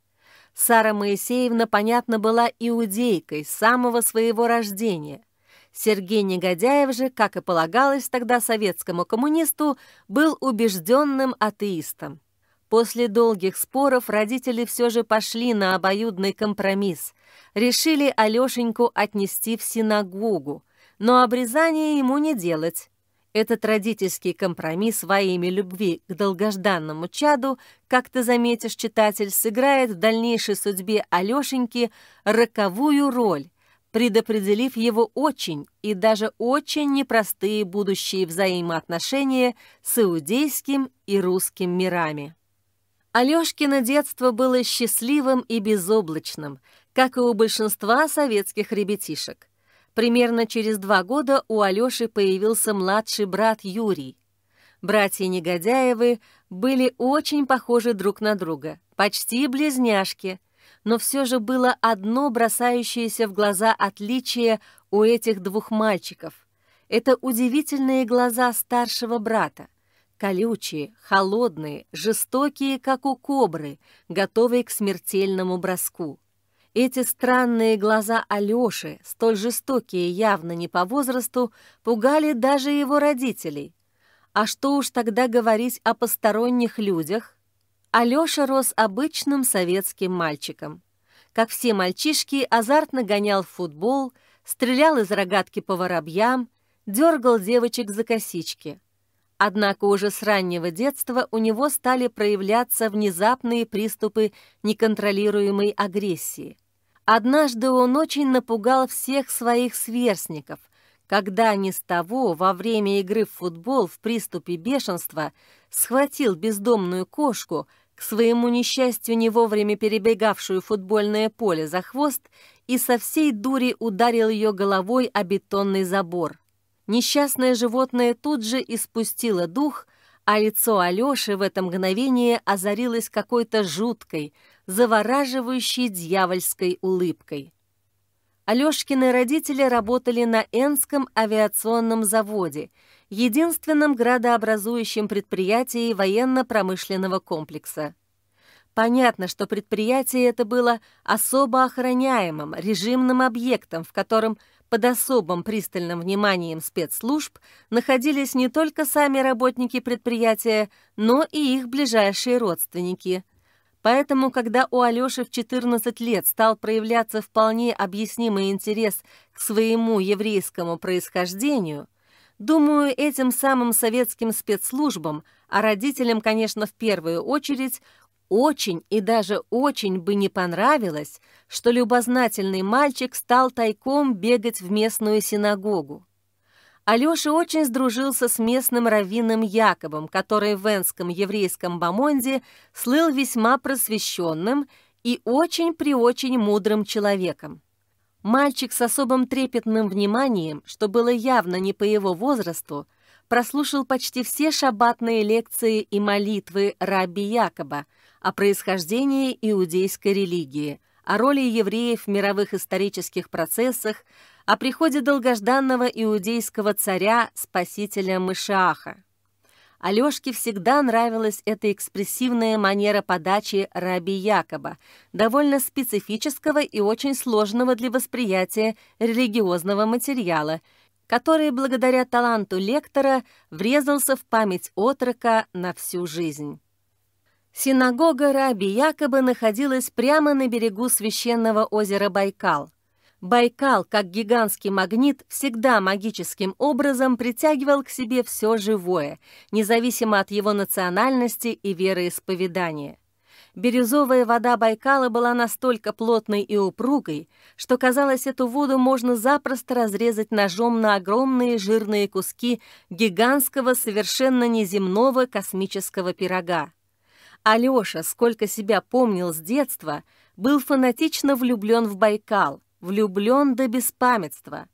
Сара Моисеевна, понятно, была иудейкой с самого своего рождения. Сергей Негодяев же, как и полагалось тогда советскому коммунисту, был убежденным атеистом. После долгих споров родители все же пошли на обоюдный компромисс. Решили Алешеньку отнести в синагогу, но обрезание ему не делать. Этот родительский компромисс во имя любви к долгожданному чаду, как ты заметишь, читатель, сыграет в дальнейшей судьбе Алешеньки роковую роль, предопределив его очень и даже очень непростые будущие взаимоотношения с иудейским и русским мирами. Алешкино детство было счастливым и безоблачным, как и у большинства советских ребятишек – Примерно через два года у Алёши появился младший брат Юрий. Братья Негодяевы были очень похожи друг на друга, почти близняшки, но все же было одно бросающееся в глаза отличие у этих двух мальчиков. Это удивительные глаза старшего брата колючие, холодные, жестокие, как у кобры, готовые к смертельному броску. Эти странные глаза Алёши, столь жестокие явно не по возрасту, пугали даже его родителей. А что уж тогда говорить о посторонних людях? Алёша рос обычным советским мальчиком. Как все мальчишки, азартно гонял в футбол, стрелял из рогатки по воробьям, дергал девочек за косички. Однако уже с раннего детства у него стали проявляться внезапные приступы неконтролируемой агрессии. Однажды он очень напугал всех своих сверстников, когда ни с того во время игры в футбол в приступе бешенства схватил бездомную кошку, к своему несчастью не вовремя перебегавшую футбольное поле за хвост, и со всей дури ударил ее головой о бетонный забор. Несчастное животное тут же испустило дух, а лицо Алёши в это мгновение озарилось какой-то жуткой, завораживающей дьявольской улыбкой. Алёшкины родители работали на Энском авиационном заводе, единственном градообразующем предприятии военно-промышленного комплекса. Понятно, что предприятие это было особо охраняемым режимным объектом, в котором под особым пристальным вниманием спецслужб находились не только сами работники предприятия, но и их ближайшие родственники – Поэтому, когда у Алёши в 14 лет стал проявляться вполне объяснимый интерес к своему еврейскому происхождению, думаю, этим самым советским спецслужбам, а родителям, конечно, в первую очередь, очень и даже очень бы не понравилось, что любознательный мальчик стал тайком бегать в местную синагогу. Алёша очень сдружился с местным раввином Якобом, который в Энском еврейском Бамонде слыл весьма просвещенным и очень-преочень мудрым человеком. Мальчик с особым трепетным вниманием, что было явно не по его возрасту, прослушал почти все шабатные лекции и молитвы Раби Якоба о происхождении иудейской религии, о роли евреев в мировых исторических процессах, о приходе долгожданного иудейского царя-спасителя мышаха. Алёшке всегда нравилась эта экспрессивная манера подачи раби Якоба, довольно специфического и очень сложного для восприятия религиозного материала, который благодаря таланту лектора врезался в память отрока на всю жизнь. Синагога раби Якоба находилась прямо на берегу священного озера Байкал, Байкал, как гигантский магнит, всегда магическим образом притягивал к себе все живое, независимо от его национальности и вероисповедания. Бирюзовая вода Байкала была настолько плотной и упругой, что, казалось, эту воду можно запросто разрезать ножом на огромные жирные куски гигантского, совершенно неземного космического пирога. Алёша, сколько себя помнил с детства, был фанатично влюблен в Байкал — влюблен до беспамятства.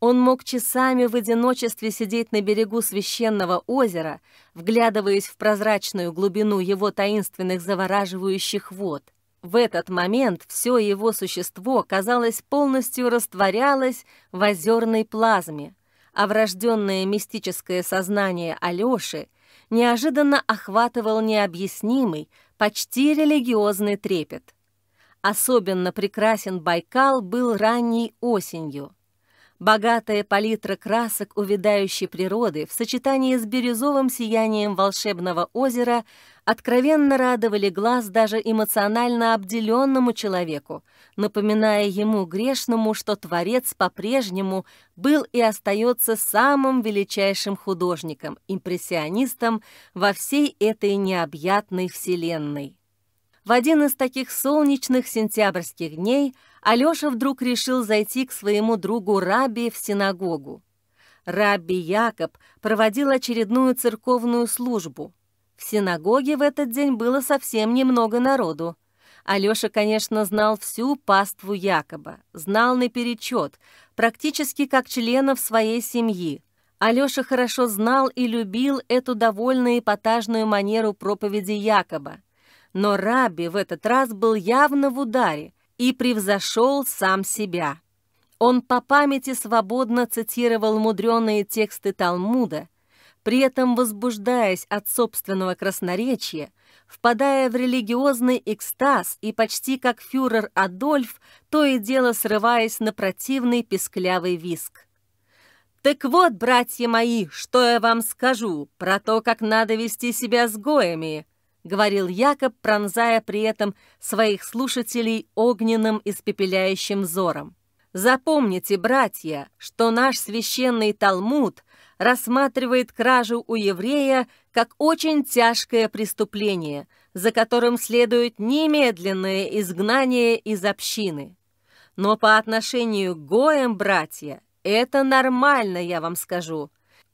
Он мог часами в одиночестве сидеть на берегу священного озера, вглядываясь в прозрачную глубину его таинственных завораживающих вод. В этот момент все его существо, казалось, полностью растворялось в озерной плазме, а врожденное мистическое сознание Алёши неожиданно охватывал необъяснимый, почти религиозный трепет. Особенно прекрасен Байкал был ранней осенью. Богатая палитра красок увядающей природы в сочетании с бирюзовым сиянием волшебного озера откровенно радовали глаз даже эмоционально обделенному человеку, напоминая ему грешному, что Творец по-прежнему был и остается самым величайшим художником, импрессионистом во всей этой необъятной вселенной. В один из таких солнечных сентябрьских дней Алёша вдруг решил зайти к своему другу Раби в синагогу. Раби Якоб проводил очередную церковную службу. В синагоге в этот день было совсем немного народу. Алёша, конечно, знал всю паству Якоба, знал наперечет, практически как членов своей семьи. Алёша хорошо знал и любил эту довольно эпатажную манеру проповеди Якоба – но Раби в этот раз был явно в ударе и превзошел сам себя. Он по памяти свободно цитировал мудреные тексты Талмуда, при этом возбуждаясь от собственного красноречия, впадая в религиозный экстаз и почти как фюрер Адольф, то и дело срываясь на противный песклявый виск. «Так вот, братья мои, что я вам скажу про то, как надо вести себя с гоями, — говорил Якоб, пронзая при этом своих слушателей огненным испепеляющим взором. «Запомните, братья, что наш священный Талмуд рассматривает кражу у еврея как очень тяжкое преступление, за которым следует немедленное изгнание из общины. Но по отношению к Гоем, братья, это нормально, я вам скажу.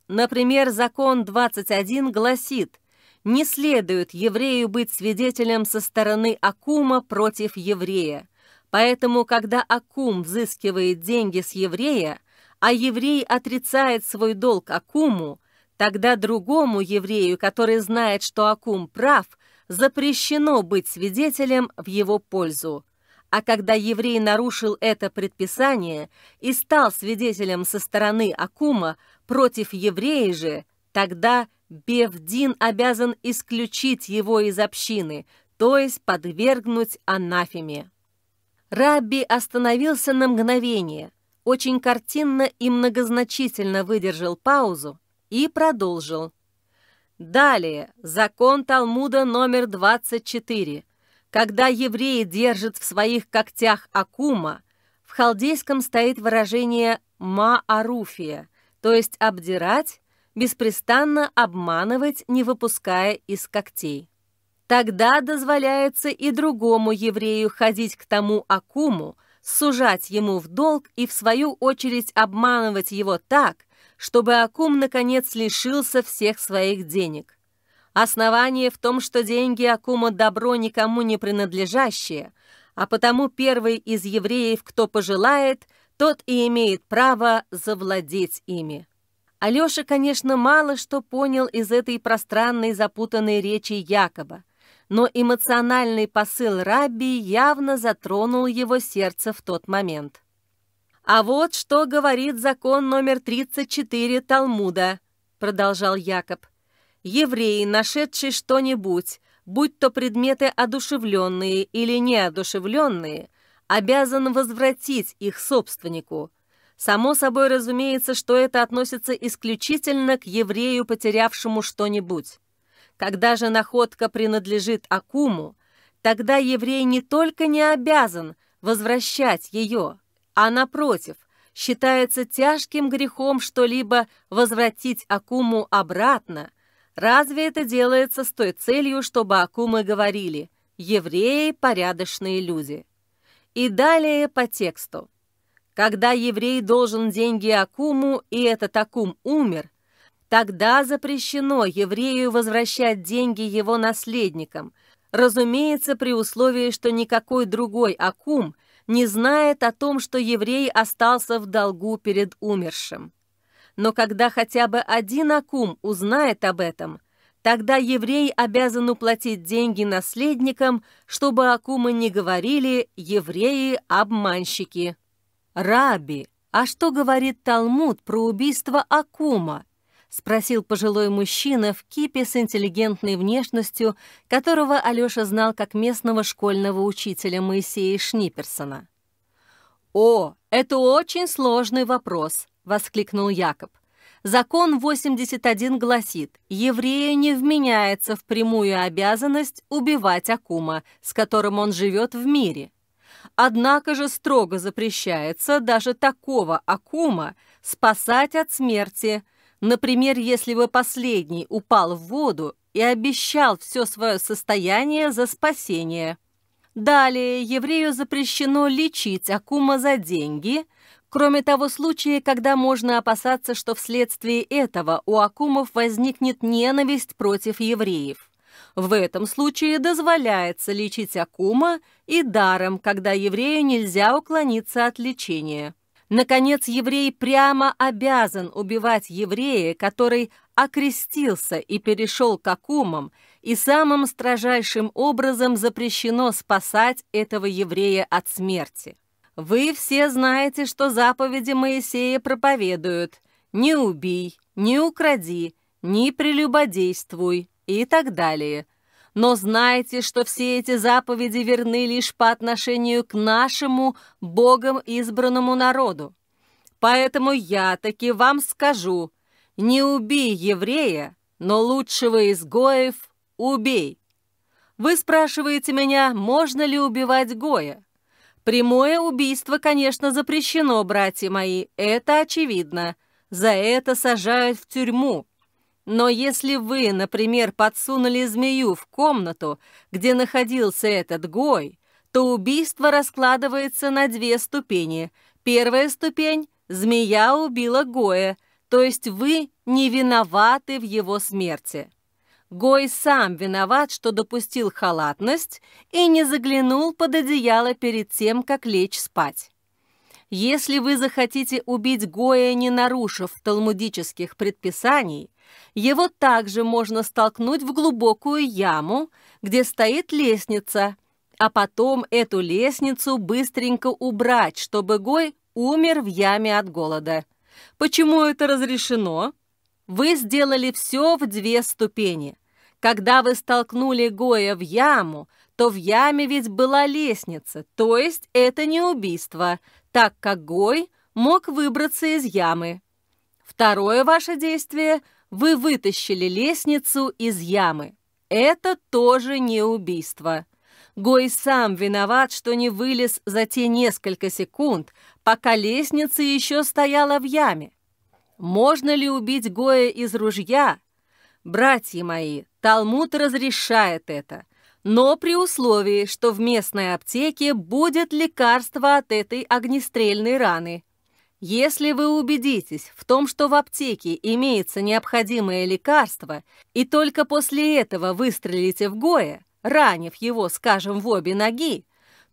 Например, закон 21 гласит – не следует еврею быть свидетелем со стороны Акума против еврея. Поэтому, когда Акум взыскивает деньги с еврея, а еврей отрицает свой долг Акуму, тогда другому еврею, который знает, что Акум прав, запрещено быть свидетелем в его пользу. А когда еврей нарушил это предписание и стал свидетелем со стороны Акума против еврея же, тогда Бевдин обязан исключить его из общины, то есть подвергнуть анафеме. Рабби остановился на мгновение, очень картинно и многозначительно выдержал паузу и продолжил. Далее, закон Талмуда номер 24. Когда евреи держат в своих когтях акума, в халдейском стоит выражение «мааруфия», то есть «обдирать» беспрестанно обманывать, не выпуская из когтей. Тогда дозволяется и другому еврею ходить к тому Акуму, сужать ему в долг и, в свою очередь, обманывать его так, чтобы Акум, наконец, лишился всех своих денег. Основание в том, что деньги Акума добро никому не принадлежащие, а потому первый из евреев, кто пожелает, тот и имеет право завладеть ими. Алёша, конечно, мало что понял из этой пространной запутанной речи Якоба, но эмоциональный посыл Рабби явно затронул его сердце в тот момент. «А вот что говорит закон номер 34 Талмуда», — продолжал Якоб. «Евреи, нашедшие что-нибудь, будь то предметы одушевленные или неодушевленные, обязан возвратить их собственнику, Само собой разумеется, что это относится исключительно к еврею, потерявшему что-нибудь. Когда же находка принадлежит Акуму, тогда еврей не только не обязан возвращать ее, а, напротив, считается тяжким грехом что-либо возвратить Акуму обратно, разве это делается с той целью, чтобы Акумы говорили «евреи – порядочные люди». И далее по тексту. Когда еврей должен деньги Акуму, и этот Акум умер, тогда запрещено еврею возвращать деньги его наследникам, разумеется, при условии, что никакой другой Акум не знает о том, что еврей остался в долгу перед умершим. Но когда хотя бы один Акум узнает об этом, тогда еврей обязан уплатить деньги наследникам, чтобы Акумы не говорили «евреи-обманщики». «Раби, а что говорит Талмуд про убийство Акума?» — спросил пожилой мужчина в кипе с интеллигентной внешностью, которого Алёша знал как местного школьного учителя Моисея Шниперсона. «О, это очень сложный вопрос», — воскликнул Якоб. Закон 81 гласит, еврею не вменяется в прямую обязанность убивать Акума, с которым он живет в мире. Однако же строго запрещается даже такого акума спасать от смерти. Например, если бы последний упал в воду и обещал все свое состояние за спасение. Далее, еврею запрещено лечить акума за деньги, кроме того случая, когда можно опасаться, что вследствие этого у акумов возникнет ненависть против евреев. В этом случае дозволяется лечить акума и даром, когда еврею нельзя уклониться от лечения. Наконец, еврей прямо обязан убивать еврея, который окрестился и перешел к акумам, и самым строжайшим образом запрещено спасать этого еврея от смерти. Вы все знаете, что заповеди Моисея проповедуют «Не убей, не укради, не прелюбодействуй, и так далее. Но знайте, что все эти заповеди верны лишь по отношению к нашему Богом избранному народу. Поэтому я таки вам скажу, не убей еврея, но лучшего изгоев убей. Вы спрашиваете меня, можно ли убивать Гоя? Прямое убийство, конечно, запрещено, братья мои, это очевидно. За это сажают в тюрьму. Но если вы, например, подсунули змею в комнату, где находился этот Гой, то убийство раскладывается на две ступени. Первая ступень – змея убила Гоя, то есть вы не виноваты в его смерти. Гой сам виноват, что допустил халатность и не заглянул под одеяло перед тем, как лечь спать. Если вы захотите убить Гоя, не нарушив талмудических предписаний, его также можно столкнуть в глубокую яму, где стоит лестница, а потом эту лестницу быстренько убрать, чтобы Гой умер в яме от голода. Почему это разрешено? Вы сделали все в две ступени. Когда вы столкнули Гоя в яму, то в яме ведь была лестница, то есть это не убийство, так как Гой мог выбраться из ямы. Второе ваше действие вы вытащили лестницу из ямы. Это тоже не убийство. Гой сам виноват, что не вылез за те несколько секунд, пока лестница еще стояла в яме. Можно ли убить Гоя из ружья? Братья мои, Талмуд разрешает это, но при условии, что в местной аптеке будет лекарство от этой огнестрельной раны, если вы убедитесь в том, что в аптеке имеется необходимое лекарство, и только после этого выстрелите в Гоя, ранив его, скажем, в обе ноги,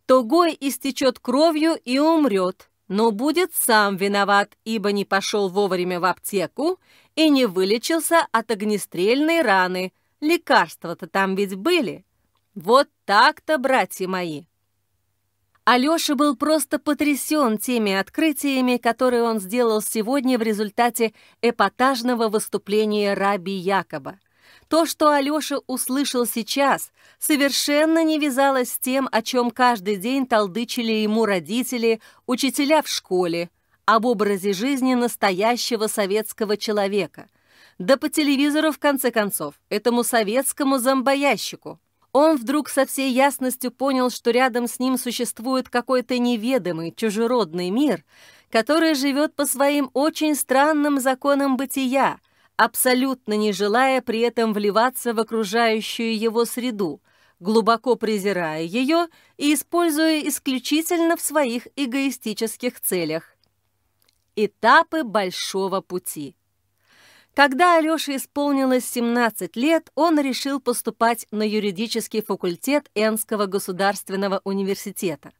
то Гой истечет кровью и умрет, но будет сам виноват, ибо не пошел вовремя в аптеку и не вылечился от огнестрельной раны. Лекарства-то там ведь были. Вот так-то, братья мои. Алёша был просто потрясен теми открытиями, которые он сделал сегодня в результате эпатажного выступления Раби Якоба. То, что Алёша услышал сейчас, совершенно не вязалось с тем, о чем каждый день толдычили ему родители, учителя в школе, об образе жизни настоящего советского человека. Да по телевизору, в конце концов, этому советскому зомбоящику. Он вдруг со всей ясностью понял, что рядом с ним существует какой-то неведомый, чужеродный мир, который живет по своим очень странным законам бытия, абсолютно не желая при этом вливаться в окружающую его среду, глубоко презирая ее и используя исключительно в своих эгоистических целях. Этапы большого пути – когда Алёше исполнилось 17 лет, он решил поступать на юридический факультет Энского государственного университета.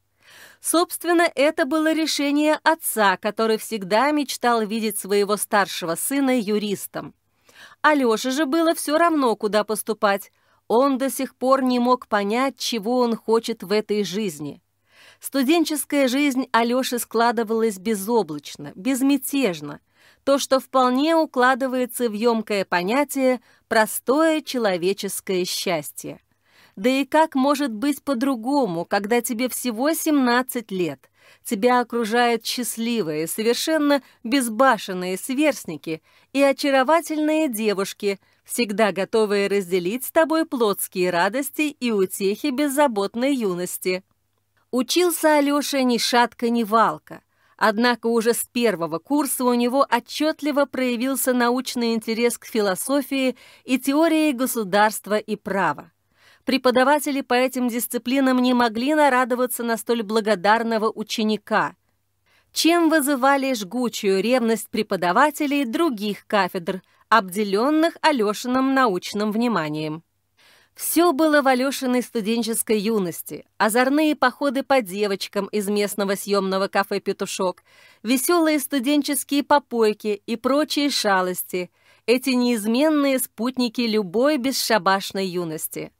Собственно, это было решение отца, который всегда мечтал видеть своего старшего сына юристом. Алёше же было все равно, куда поступать. Он до сих пор не мог понять, чего он хочет в этой жизни. Студенческая жизнь Алёши складывалась безоблачно, безмятежно – то, что вполне укладывается в емкое понятие «простое человеческое счастье». Да и как может быть по-другому, когда тебе всего 17 лет? Тебя окружают счастливые, совершенно безбашенные сверстники и очаровательные девушки, всегда готовые разделить с тобой плотские радости и утехи беззаботной юности. Учился Алёша ни шатка, ни валка — Однако уже с первого курса у него отчетливо проявился научный интерес к философии и теории государства и права. Преподаватели по этим дисциплинам не могли нарадоваться на столь благодарного ученика, чем вызывали жгучую ревность преподавателей других кафедр, обделенных Алешиным научным вниманием. Все было в Алешиной студенческой юности. Озорные походы по девочкам из местного съемного кафе «Петушок», веселые студенческие попойки и прочие шалости. Эти неизменные спутники любой бесшабашной юности.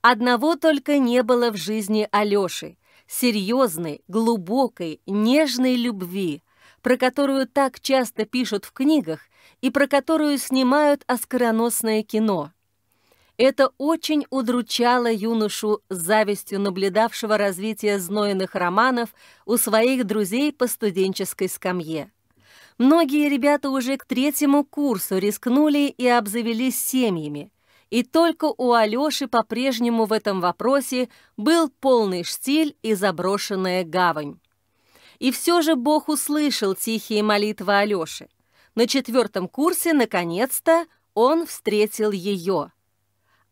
Одного только не было в жизни Алёши — серьезной, глубокой, нежной любви, про которую так часто пишут в книгах и про которую снимают оскароносное кино — это очень удручало юношу завистью наблюдавшего развитие знойных романов у своих друзей по студенческой скамье. Многие ребята уже к третьему курсу рискнули и обзавелись семьями. И только у Алёши по-прежнему в этом вопросе был полный штиль и заброшенная гавань. И все же Бог услышал тихие молитвы Алёши. На четвертом курсе, наконец-то, он встретил её.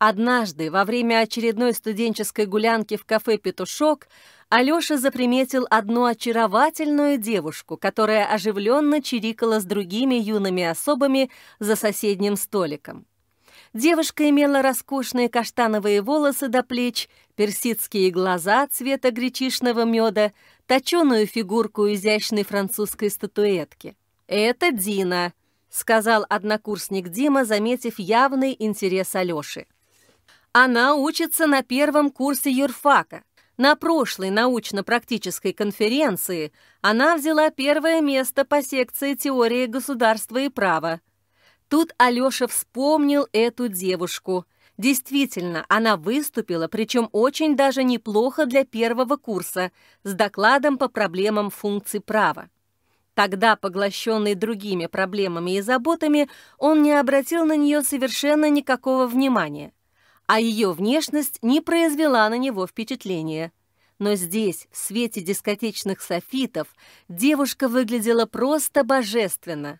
Однажды, во время очередной студенческой гулянки в кафе «Петушок», Алёша заприметил одну очаровательную девушку, которая оживленно чирикала с другими юными особами за соседним столиком. Девушка имела роскошные каштановые волосы до плеч, персидские глаза цвета гречишного меда, точеную фигурку изящной французской статуэтки. «Это Дина», — сказал однокурсник Дима, заметив явный интерес Алёши. Она учится на первом курсе юрфака. На прошлой научно-практической конференции она взяла первое место по секции теории государства и права. Тут Алёша вспомнил эту девушку. Действительно, она выступила, причем очень даже неплохо для первого курса, с докладом по проблемам функций права. Тогда, поглощенный другими проблемами и заботами, он не обратил на нее совершенно никакого внимания – а ее внешность не произвела на него впечатления. Но здесь, в свете дискотечных софитов, девушка выглядела просто божественно.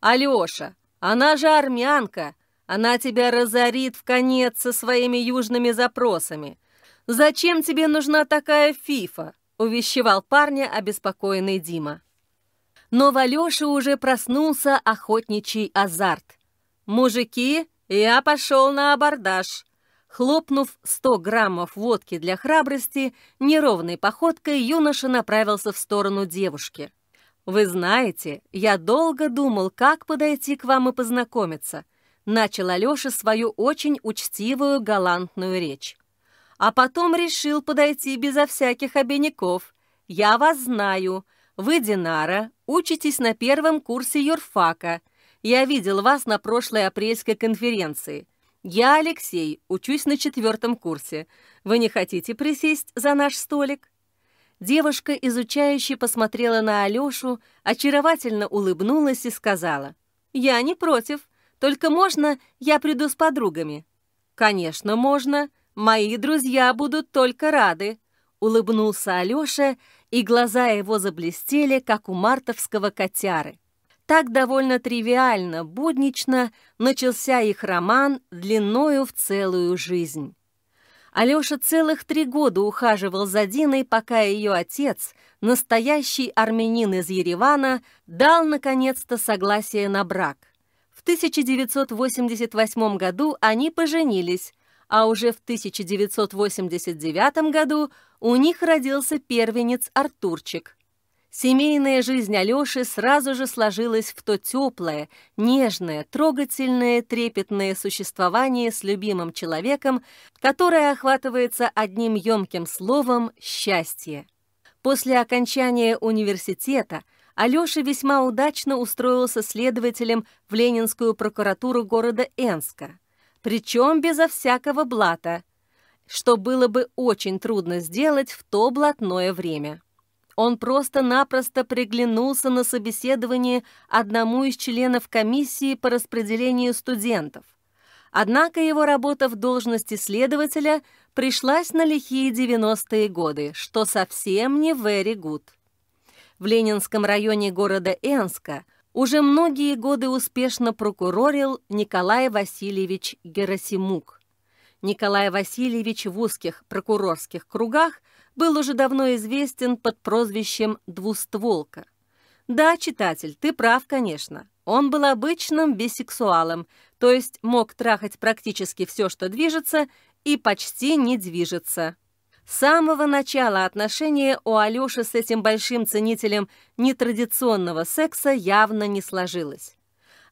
«Алеша, она же армянка! Она тебя разорит в конец со своими южными запросами! Зачем тебе нужна такая фифа?» — увещевал парня обеспокоенный Дима. Но в Алёше уже проснулся охотничий азарт. «Мужики, я пошел на абордаж. Хлопнув 100 граммов водки для храбрости, неровной походкой юноша направился в сторону девушки. «Вы знаете, я долго думал, как подойти к вам и познакомиться», начал Алёша свою очень учтивую галантную речь. «А потом решил подойти безо всяких обиняков. Я вас знаю. Вы, Динара, учитесь на первом курсе юрфака. Я видел вас на прошлой апрельской конференции». «Я Алексей, учусь на четвертом курсе. Вы не хотите присесть за наш столик?» Девушка, изучающе посмотрела на Алёшу, очаровательно улыбнулась и сказала, «Я не против, только можно я приду с подругами?» «Конечно, можно. Мои друзья будут только рады», — улыбнулся Алёша, и глаза его заблестели, как у мартовского котяры. Так довольно тривиально, буднично начался их роман длиною в целую жизнь. Алёша целых три года ухаживал за Диной, пока ее отец, настоящий армянин из Еревана, дал наконец-то согласие на брак. В 1988 году они поженились, а уже в 1989 году у них родился первенец Артурчик. Семейная жизнь Алёши сразу же сложилась в то теплое, нежное, трогательное, трепетное существование с любимым человеком, которое охватывается одним емким словом «счастье». После окончания университета Алёша весьма удачно устроился следователем в Ленинскую прокуратуру города Энска, причем безо всякого блата, что было бы очень трудно сделать в то блатное время. Он просто-напросто приглянулся на собеседование одному из членов комиссии по распределению студентов. Однако его работа в должности следователя пришлась на лихие 90-е годы, что совсем не very good. В Ленинском районе города Энска уже многие годы успешно прокурорил Николай Васильевич Герасимук. Николай Васильевич в узких прокурорских кругах – был уже давно известен под прозвищем «двустволка». Да, читатель, ты прав, конечно. Он был обычным бисексуалом, то есть мог трахать практически все, что движется, и почти не движется. С самого начала отношения у Алёши с этим большим ценителем нетрадиционного секса явно не сложилось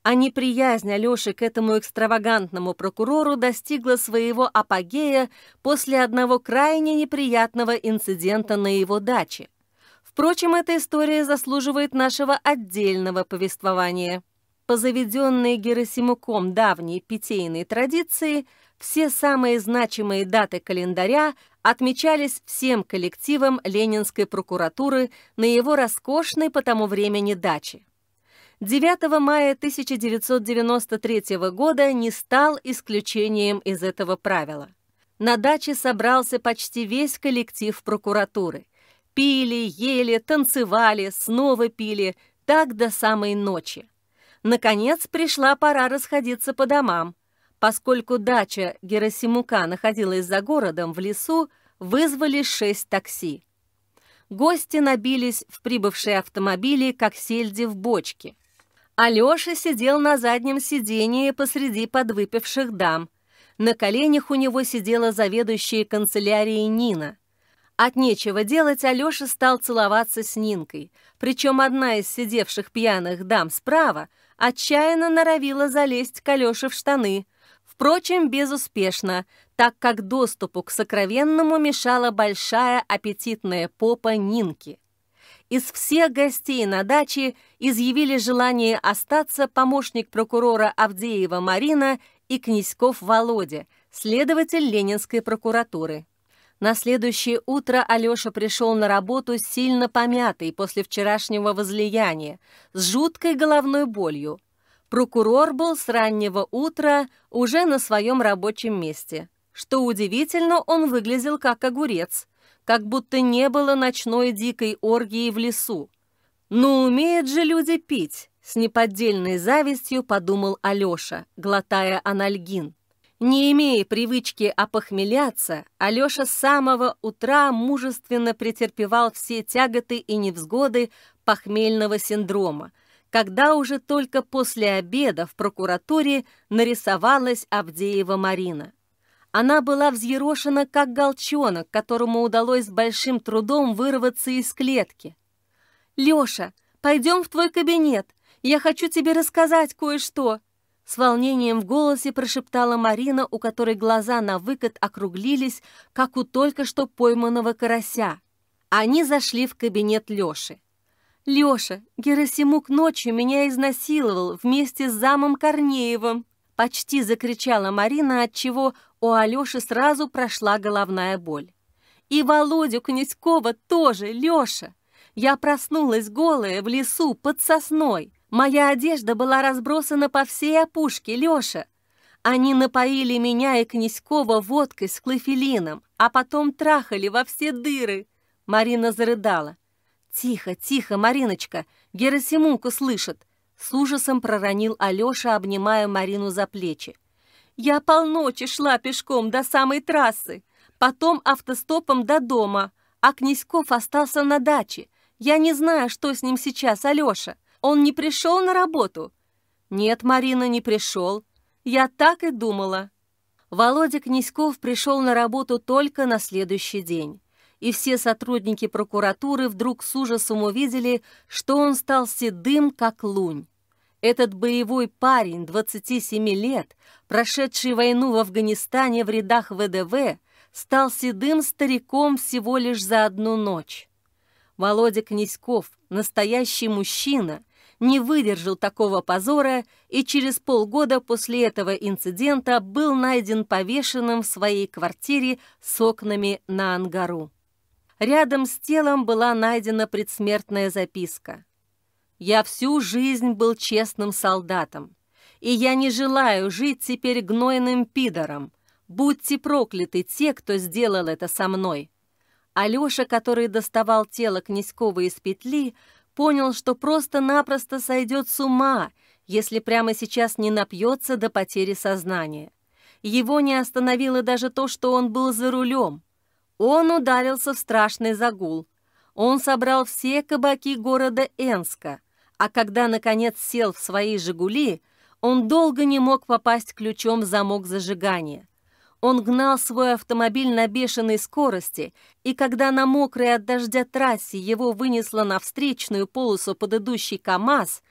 а неприязнь Алёши к этому экстравагантному прокурору достигла своего апогея после одного крайне неприятного инцидента на его даче. Впрочем, эта история заслуживает нашего отдельного повествования. По заведенной Герасимуком давней питейной традиции, все самые значимые даты календаря отмечались всем коллективом Ленинской прокуратуры на его роскошной по тому времени даче. 9 мая 1993 года не стал исключением из этого правила. На даче собрался почти весь коллектив прокуратуры. Пили, ели, танцевали, снова пили, так до самой ночи. Наконец пришла пора расходиться по домам. Поскольку дача Герасимука находилась за городом, в лесу, вызвали шесть такси. Гости набились в прибывшие автомобили, как сельди в бочке – Алёша сидел на заднем сидении посреди подвыпивших дам. На коленях у него сидела заведующая канцелярией Нина. От нечего делать Алёша стал целоваться с Нинкой, причем одна из сидевших пьяных дам справа отчаянно норовила залезть к Алёше в штаны. Впрочем, безуспешно, так как доступу к сокровенному мешала большая аппетитная попа Нинки из всех гостей на даче изъявили желание остаться помощник прокурора Авдеева Марина и Князьков Володя, следователь Ленинской прокуратуры. На следующее утро Алёша пришел на работу сильно помятый после вчерашнего возлияния, с жуткой головной болью. Прокурор был с раннего утра уже на своем рабочем месте. Что удивительно, он выглядел как огурец – как будто не было ночной дикой оргии в лесу. «Ну, умеют же люди пить!» — с неподдельной завистью подумал Алёша, глотая анальгин. Не имея привычки опохмеляться, Алёша с самого утра мужественно претерпевал все тяготы и невзгоды похмельного синдрома, когда уже только после обеда в прокуратуре нарисовалась Авдеева Марина. Она была взъерошена, как галчонок, которому удалось с большим трудом вырваться из клетки. Лёша, пойдем в твой кабинет. Я хочу тебе рассказать кое-что», — с волнением в голосе прошептала Марина, у которой глаза на выкат округлились, как у только что пойманного карася. Они зашли в кабинет Лёши. Лёша, Герасимук ночью меня изнасиловал вместе с замом Корнеевым!» Почти закричала Марина, отчего у Алёши сразу прошла головная боль. И Володю Князькова тоже, Лёша. Я проснулась голая в лесу под сосной. Моя одежда была разбросана по всей опушке, Лёша. Они напоили меня и Князькова водкой с клофелином, а потом трахали во все дыры. Марина зарыдала. «Тихо, тихо, Мариночка, Герасимук слышит. С ужасом проронил Алёша, обнимая Марину за плечи. Я полночи шла пешком до самой трассы, потом автостопом до дома, а Князьков остался на даче. Я не знаю, что с ним сейчас, Алёша. Он не пришел на работу?» «Нет, Марина, не пришел. Я так и думала». Володя Князьков пришел на работу только на следующий день и все сотрудники прокуратуры вдруг с ужасом увидели, что он стал седым, как лунь. Этот боевой парень, 27 лет, прошедший войну в Афганистане в рядах ВДВ, стал седым стариком всего лишь за одну ночь. Володя Князьков, настоящий мужчина, не выдержал такого позора и через полгода после этого инцидента был найден повешенным в своей квартире с окнами на ангару. Рядом с телом была найдена предсмертная записка. Я всю жизнь был честным солдатом, и я не желаю жить теперь гнойным пидором. Будьте прокляты те, кто сделал это со мной». Алёша, который доставал тело Князькова из петли, понял, что просто-напросто сойдет с ума, если прямо сейчас не напьется до потери сознания. Его не остановило даже то, что он был за рулем. Он ударился в страшный загул, он собрал все кабаки города Энска, а когда, наконец, сел в свои «Жигули», он долго не мог попасть ключом в замок зажигания. Он гнал свой автомобиль на бешеной скорости, и когда на мокрой от дождя трассе его вынесло на встречную полосу под идущий КАМАЗ,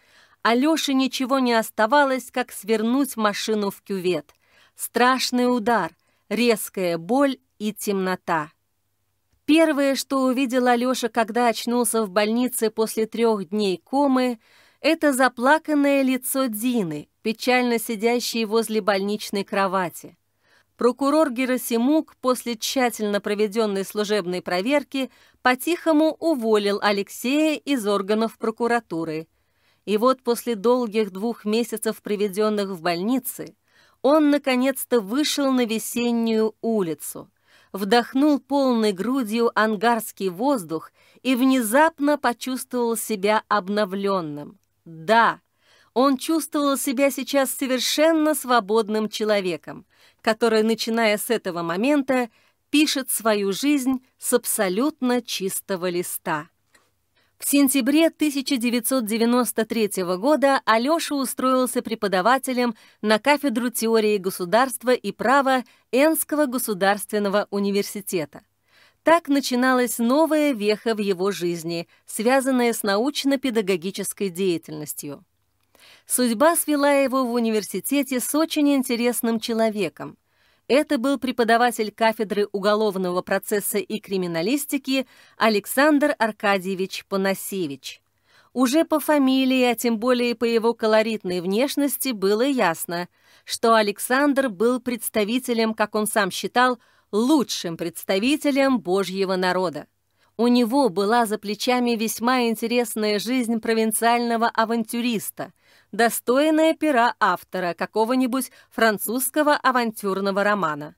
Алёше ничего не оставалось, как свернуть машину в кювет. Страшный удар, резкая боль и темнота. Первое, что увидел Алёша, когда очнулся в больнице после трех дней комы, это заплаканное лицо Дины, печально сидящей возле больничной кровати. Прокурор Герасимук после тщательно проведенной служебной проверки по-тихому уволил Алексея из органов прокуратуры. И вот после долгих двух месяцев, проведенных в больнице, он наконец-то вышел на весеннюю улицу – вдохнул полной грудью ангарский воздух и внезапно почувствовал себя обновленным. Да, он чувствовал себя сейчас совершенно свободным человеком, который, начиная с этого момента, пишет свою жизнь с абсолютно чистого листа. В сентябре 1993 года Алёша устроился преподавателем на кафедру теории государства и права Энского государственного университета. Так начиналась новая веха в его жизни, связанная с научно-педагогической деятельностью. Судьба свела его в университете с очень интересным человеком, это был преподаватель кафедры уголовного процесса и криминалистики Александр Аркадьевич Панасевич. Уже по фамилии, а тем более по его колоритной внешности, было ясно, что Александр был представителем, как он сам считал, лучшим представителем Божьего народа. У него была за плечами весьма интересная жизнь провинциального авантюриста – достойное пера автора какого-нибудь французского авантюрного романа.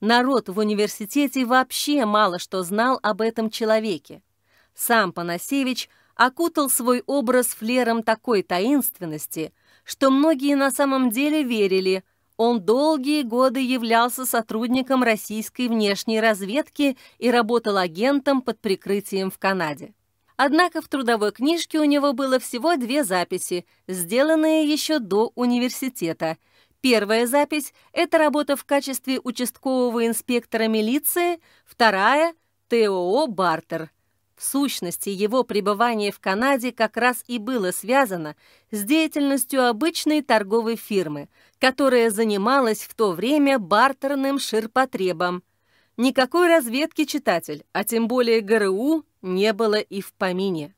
Народ в университете вообще мало что знал об этом человеке. Сам Панасевич окутал свой образ флером такой таинственности, что многие на самом деле верили, он долгие годы являлся сотрудником российской внешней разведки и работал агентом под прикрытием в Канаде. Однако в трудовой книжке у него было всего две записи, сделанные еще до университета. Первая запись — это работа в качестве участкового инспектора милиции, вторая — ТОО «Бартер». В сущности, его пребывание в Канаде как раз и было связано с деятельностью обычной торговой фирмы, которая занималась в то время бартерным ширпотребом. Никакой разведки читатель, а тем более ГРУ, не было и в помине.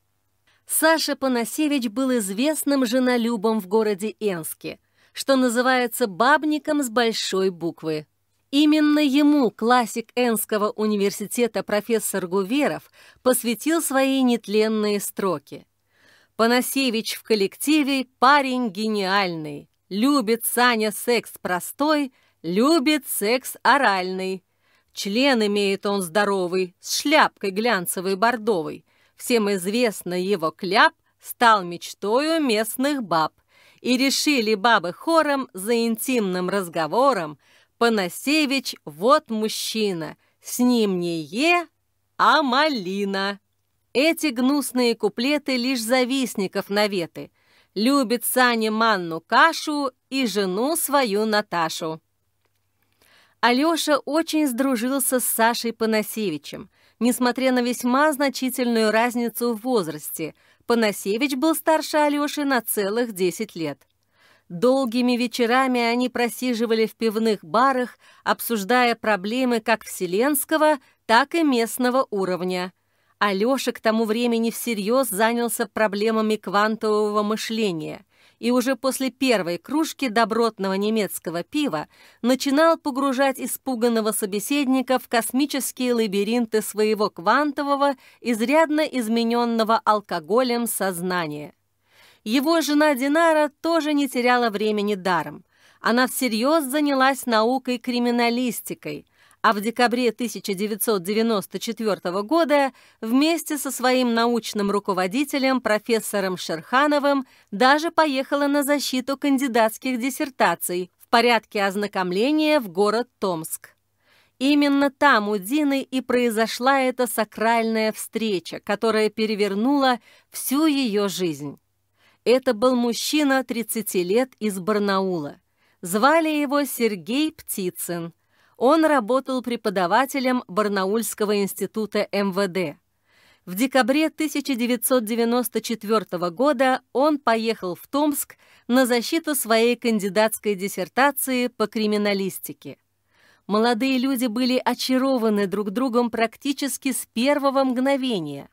Саша Панасевич был известным женолюбом в городе Энске, что называется «бабником с большой буквы». Именно ему классик Энского университета профессор Гуверов посвятил свои нетленные строки. «Панасевич в коллективе парень гениальный, любит Саня секс простой, любит секс оральный». Член имеет он здоровый, с шляпкой глянцевой бордовой. Всем известно его кляп стал мечтою местных баб. И решили бабы хором за интимным разговором «Панасевич вот мужчина, с ним не е, а малина». Эти гнусные куплеты лишь завистников наветы. Любит Саня манну кашу и жену свою Наташу. Алёша очень сдружился с Сашей Панасевичем, несмотря на весьма значительную разницу в возрасте. Панасевич был старше Алёши на целых 10 лет. Долгими вечерами они просиживали в пивных барах, обсуждая проблемы как вселенского, так и местного уровня. Алёша к тому времени всерьез занялся проблемами квантового мышления – и уже после первой кружки добротного немецкого пива начинал погружать испуганного собеседника в космические лабиринты своего квантового, изрядно измененного алкоголем сознания. Его жена Динара тоже не теряла времени даром. Она всерьез занялась наукой криминалистикой – а в декабре 1994 года вместе со своим научным руководителем профессором Шерхановым даже поехала на защиту кандидатских диссертаций в порядке ознакомления в город Томск. Именно там у Дины и произошла эта сакральная встреча, которая перевернула всю ее жизнь. Это был мужчина 30 лет из Барнаула. Звали его Сергей Птицын – он работал преподавателем Барнаульского института МВД. В декабре 1994 года он поехал в Томск на защиту своей кандидатской диссертации по криминалистике. Молодые люди были очарованы друг другом практически с первого мгновения.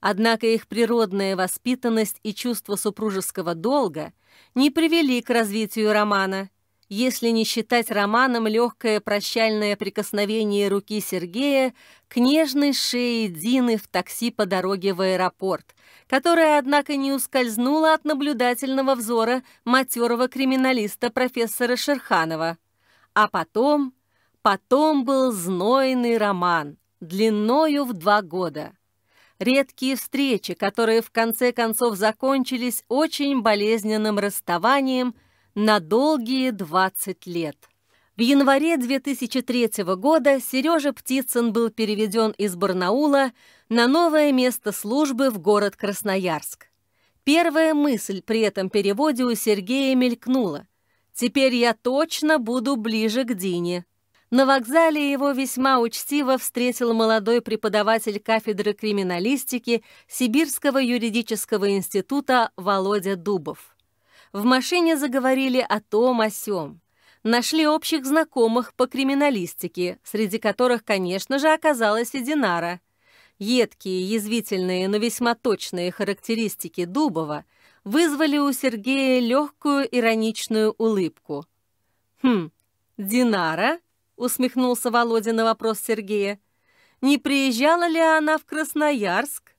Однако их природная воспитанность и чувство супружеского долга не привели к развитию романа – если не считать романом легкое прощальное прикосновение руки Сергея к нежной шее Дины в такси по дороге в аэропорт, которая, однако, не ускользнула от наблюдательного взора матерого криминалиста профессора Шерханова. А потом, потом был знойный роман, длиною в два года. Редкие встречи, которые в конце концов закончились очень болезненным расставанием – на долгие 20 лет. В январе 2003 года Сережа Птицын был переведен из Барнаула на новое место службы в город Красноярск. Первая мысль при этом переводе у Сергея мелькнула. «Теперь я точно буду ближе к Дине». На вокзале его весьма учтиво встретил молодой преподаватель кафедры криминалистики Сибирского юридического института Володя Дубов. В машине заговорили о том, о сём. Нашли общих знакомых по криминалистике, среди которых, конечно же, оказалась и Динара. Едкие, язвительные, но весьма точные характеристики Дубова вызвали у Сергея легкую ироничную улыбку. «Хм, Динара?» — усмехнулся Володя на вопрос Сергея. «Не приезжала ли она в Красноярск?»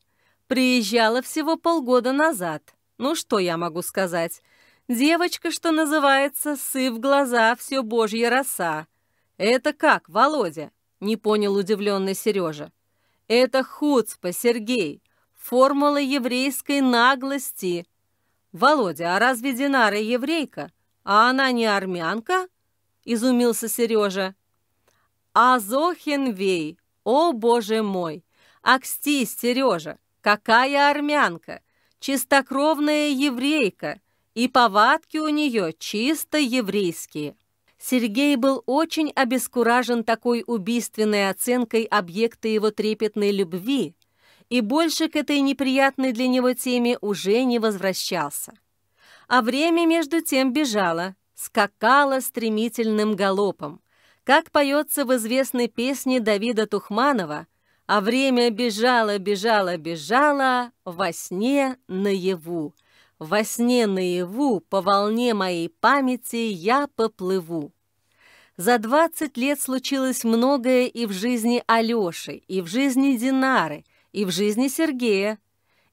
«Приезжала всего полгода назад. Ну что я могу сказать? Девочка, что называется, сыв глаза, все божья роса. Это как, Володя? Не понял удивленный Сережа. Это хуцпа, Сергей. Формула еврейской наглости. Володя, а разве Динара еврейка? А она не армянка? Изумился Сережа. Азохенвей, о боже мой! Акстись, Сережа, какая армянка! Чистокровная еврейка! и повадки у нее чисто еврейские. Сергей был очень обескуражен такой убийственной оценкой объекта его трепетной любви и больше к этой неприятной для него теме уже не возвращался. А время между тем бежало, скакало стремительным галопом, как поется в известной песне Давида Тухманова «А время бежало, бежало, бежало во сне наяву». Во сне наяву по волне моей памяти я поплыву. За двадцать лет случилось многое и в жизни Алёши, и в жизни Динары, и в жизни Сергея.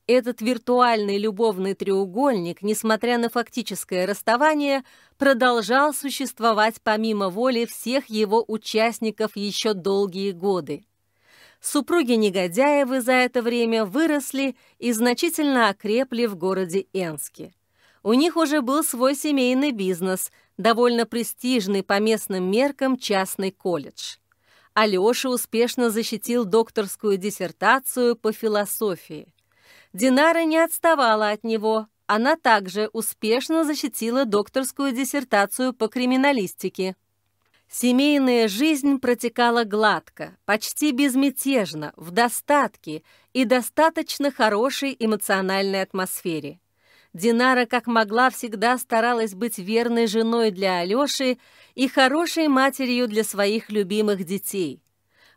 Этот виртуальный любовный треугольник, несмотря на фактическое расставание, продолжал существовать помимо воли всех его участников еще долгие годы супруги Негодяевы за это время выросли и значительно окрепли в городе Энске. У них уже был свой семейный бизнес, довольно престижный по местным меркам частный колледж. Алёша успешно защитил докторскую диссертацию по философии. Динара не отставала от него, она также успешно защитила докторскую диссертацию по криминалистике – Семейная жизнь протекала гладко, почти безмятежно, в достатке и достаточно хорошей эмоциональной атмосфере. Динара как могла всегда старалась быть верной женой для Алёши и хорошей матерью для своих любимых детей.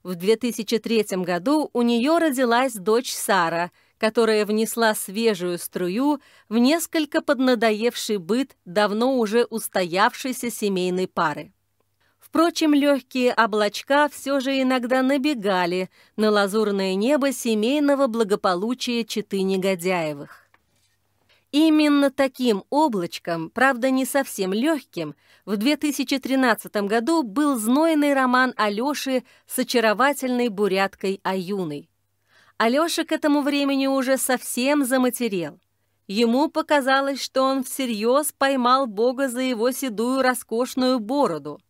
В 2003 году у нее родилась дочь Сара, которая внесла свежую струю в несколько поднадоевший быт давно уже устоявшейся семейной пары. Впрочем, легкие облачка все же иногда набегали на лазурное небо семейного благополучия четы негодяевых. Именно таким облачком, правда не совсем легким, в 2013 году был знойный роман Алёши с очаровательной буряткой Аюной. Алёша к этому времени уже совсем заматерел. Ему показалось, что он всерьез поймал Бога за его седую роскошную бороду –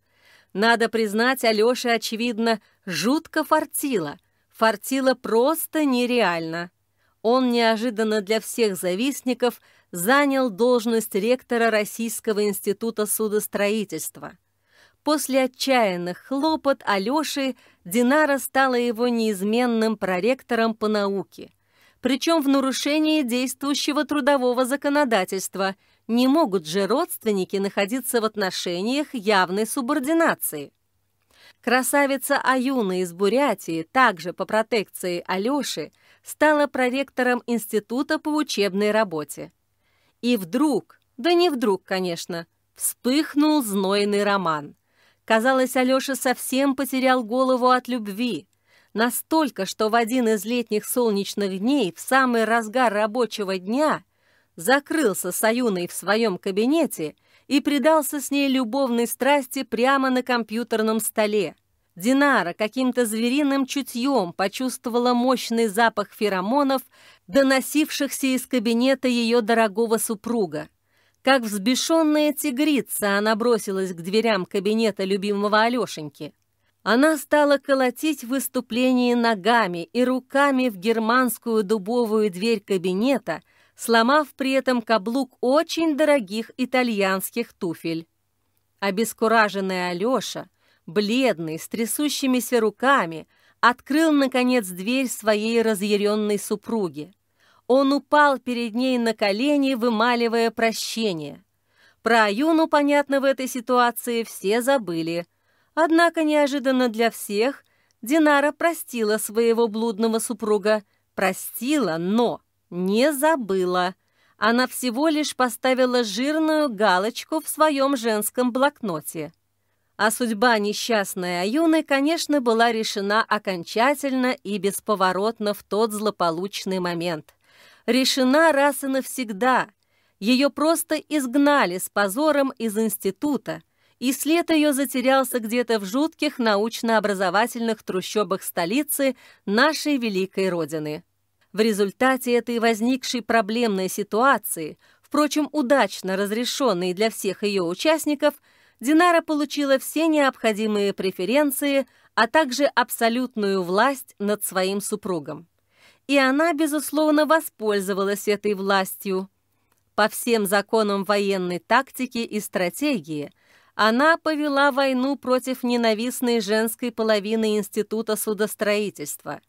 надо признать, Алёше, очевидно, жутко фартило. Фартило просто нереально. Он неожиданно для всех завистников занял должность ректора Российского института судостроительства. После отчаянных хлопот Алёши Динара стала его неизменным проректором по науке. Причем в нарушении действующего трудового законодательства – не могут же родственники находиться в отношениях явной субординации. Красавица Аюна из Бурятии, также по протекции Алёши, стала проректором института по учебной работе. И вдруг, да не вдруг, конечно, вспыхнул знойный роман. Казалось, Алёша совсем потерял голову от любви. Настолько, что в один из летних солнечных дней, в самый разгар рабочего дня, закрылся с Аюной в своем кабинете и предался с ней любовной страсти прямо на компьютерном столе. Динара каким-то звериным чутьем почувствовала мощный запах феромонов, доносившихся из кабинета ее дорогого супруга. Как взбешенная тигрица она бросилась к дверям кабинета любимого Алешеньки. Она стала колотить в выступлении ногами и руками в германскую дубовую дверь кабинета – сломав при этом каблук очень дорогих итальянских туфель. Обескураженный Алёша, бледный, с трясущимися руками, открыл, наконец, дверь своей разъяренной супруги. Он упал перед ней на колени, вымаливая прощение. Про Аюну, понятно, в этой ситуации все забыли. Однако неожиданно для всех Динара простила своего блудного супруга. Простила, но... Не забыла. Она всего лишь поставила жирную галочку в своем женском блокноте. А судьба несчастной Аюны, конечно, была решена окончательно и бесповоротно в тот злополучный момент. Решена раз и навсегда. Ее просто изгнали с позором из института, и след ее затерялся где-то в жутких научно-образовательных трущобах столицы нашей великой Родины. В результате этой возникшей проблемной ситуации, впрочем, удачно разрешенной для всех ее участников, Динара получила все необходимые преференции, а также абсолютную власть над своим супругом. И она, безусловно, воспользовалась этой властью. По всем законам военной тактики и стратегии она повела войну против ненавистной женской половины Института судостроительства –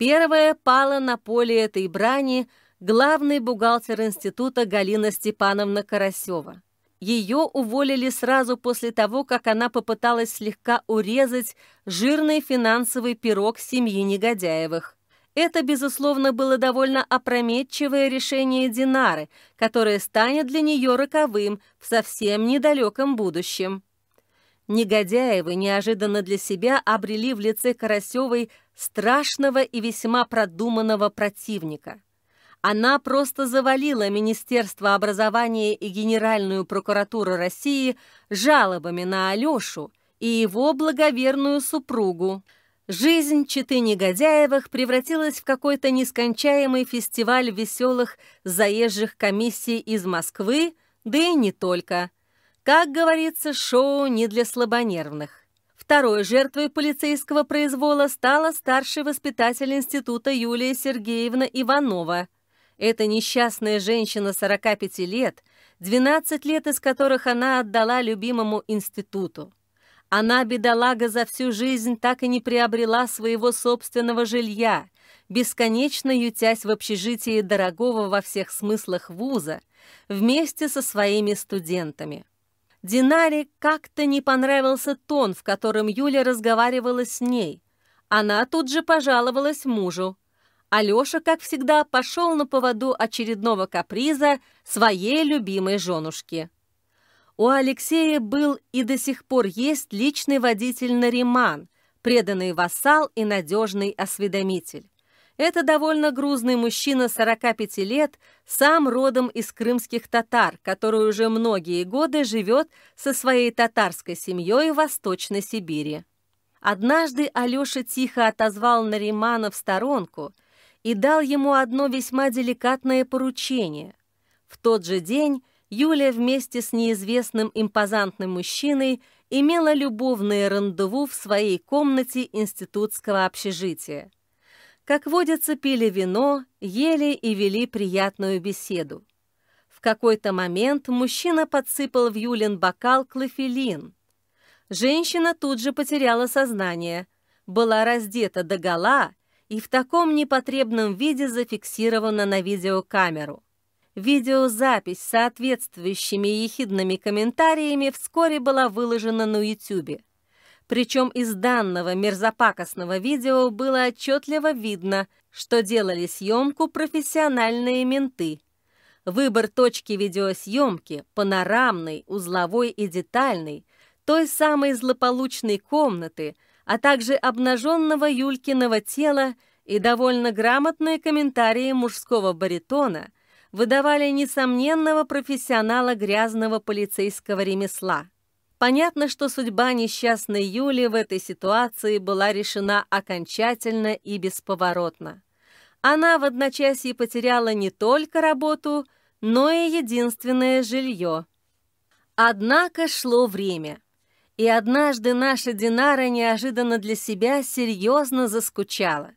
Первая пала на поле этой брани главный бухгалтер института Галина Степановна Карасева. Ее уволили сразу после того, как она попыталась слегка урезать жирный финансовый пирог семьи Негодяевых. Это, безусловно, было довольно опрометчивое решение Динары, которое станет для нее роковым в совсем недалеком будущем. Негодяевы неожиданно для себя обрели в лице Карасевой страшного и весьма продуманного противника. Она просто завалила Министерство образования и Генеральную прокуратуру России жалобами на Алешу и его благоверную супругу. Жизнь Читы Негодяевых превратилась в какой-то нескончаемый фестиваль веселых заезжих комиссий из Москвы, да и не только. Как говорится, шоу не для слабонервных. Второй жертвой полицейского произвола стала старший воспитатель института Юлия Сергеевна Иванова. Эта несчастная женщина 45 лет, 12 лет из которых она отдала любимому институту. Она, бедолага, за всю жизнь так и не приобрела своего собственного жилья, бесконечно ютясь в общежитии дорогого во всех смыслах вуза, вместе со своими студентами. Динаре как-то не понравился тон, в котором Юля разговаривала с ней. Она тут же пожаловалась мужу. Алёша, как всегда, пошел на поводу очередного каприза своей любимой женушки. У Алексея был и до сих пор есть личный водитель Нариман, преданный вассал и надежный осведомитель. Это довольно грузный мужчина 45 лет, сам родом из крымских татар, который уже многие годы живет со своей татарской семьей в Восточной Сибири. Однажды Алёша тихо отозвал Наримана в сторонку и дал ему одно весьма деликатное поручение. В тот же день Юлия вместе с неизвестным импозантным мужчиной имела любовное рандеву в своей комнате институтского общежития. Как водятся, пили вино, ели и вели приятную беседу. В какой-то момент мужчина подсыпал в Юлин бокал клофелин. Женщина тут же потеряла сознание, была раздета до гола и в таком непотребном виде зафиксирована на видеокамеру. Видеозапись с соответствующими ехидными комментариями вскоре была выложена на YouTube. Причем из данного мерзопакостного видео было отчетливо видно, что делали съемку профессиональные менты. Выбор точки видеосъемки, панорамный, узловой и детальный, той самой злополучной комнаты, а также обнаженного Юлькиного тела и довольно грамотные комментарии мужского баритона выдавали несомненного профессионала грязного полицейского ремесла. Понятно, что судьба несчастной Юли в этой ситуации была решена окончательно и бесповоротно. Она в одночасье потеряла не только работу, но и единственное жилье. Однако шло время. И однажды наша Динара неожиданно для себя серьезно заскучала.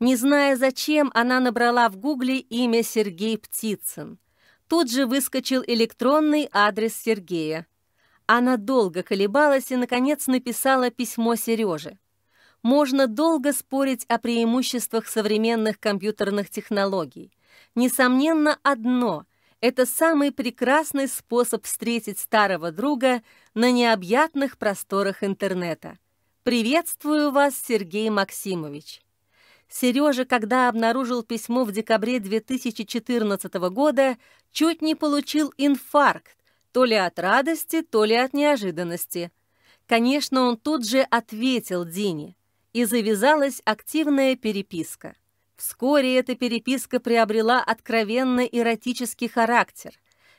Не зная зачем, она набрала в гугле имя Сергей Птицын. Тут же выскочил электронный адрес Сергея. Она долго колебалась и, наконец, написала письмо Сереже. Можно долго спорить о преимуществах современных компьютерных технологий. Несомненно, одно — это самый прекрасный способ встретить старого друга на необъятных просторах интернета. «Приветствую вас, Сергей Максимович». Сережа, когда обнаружил письмо в декабре 2014 года, чуть не получил инфаркт, то ли от радости, то ли от неожиданности. Конечно, он тут же ответил Дине, и завязалась активная переписка. Вскоре эта переписка приобрела откровенно эротический характер,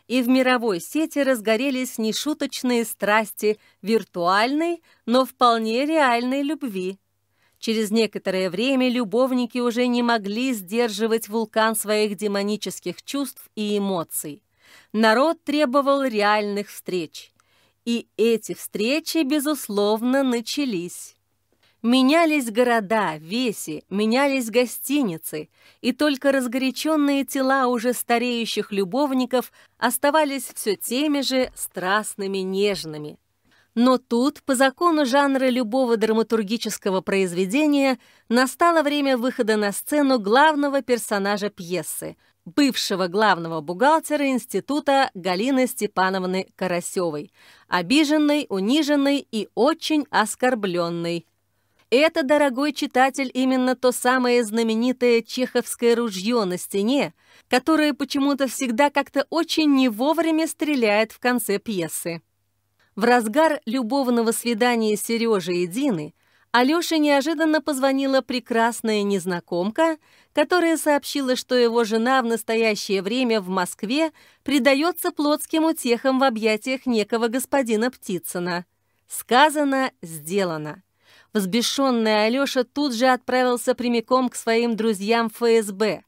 и в мировой сети разгорелись нешуточные страсти виртуальной, но вполне реальной любви. Через некоторое время любовники уже не могли сдерживать вулкан своих демонических чувств и эмоций народ требовал реальных встреч. И эти встречи, безусловно, начались. Менялись города, веси, менялись гостиницы, и только разгоряченные тела уже стареющих любовников оставались все теми же страстными, нежными. Но тут, по закону жанра любого драматургического произведения, настало время выхода на сцену главного персонажа пьесы — бывшего главного бухгалтера института Галины Степановны Карасевой, обиженной, униженной и очень оскорбленной. Это, дорогой читатель, именно то самое знаменитое чеховское ружье на стене, которое почему-то всегда как-то очень не вовремя стреляет в конце пьесы. В разгар любовного свидания Сережи и Дины Алёше неожиданно позвонила прекрасная незнакомка, которая сообщила, что его жена в настоящее время в Москве предается плотским утехам в объятиях некого господина Птицына. Сказано, сделано. Взбешенный Алеша тут же отправился прямиком к своим друзьям ФСБ.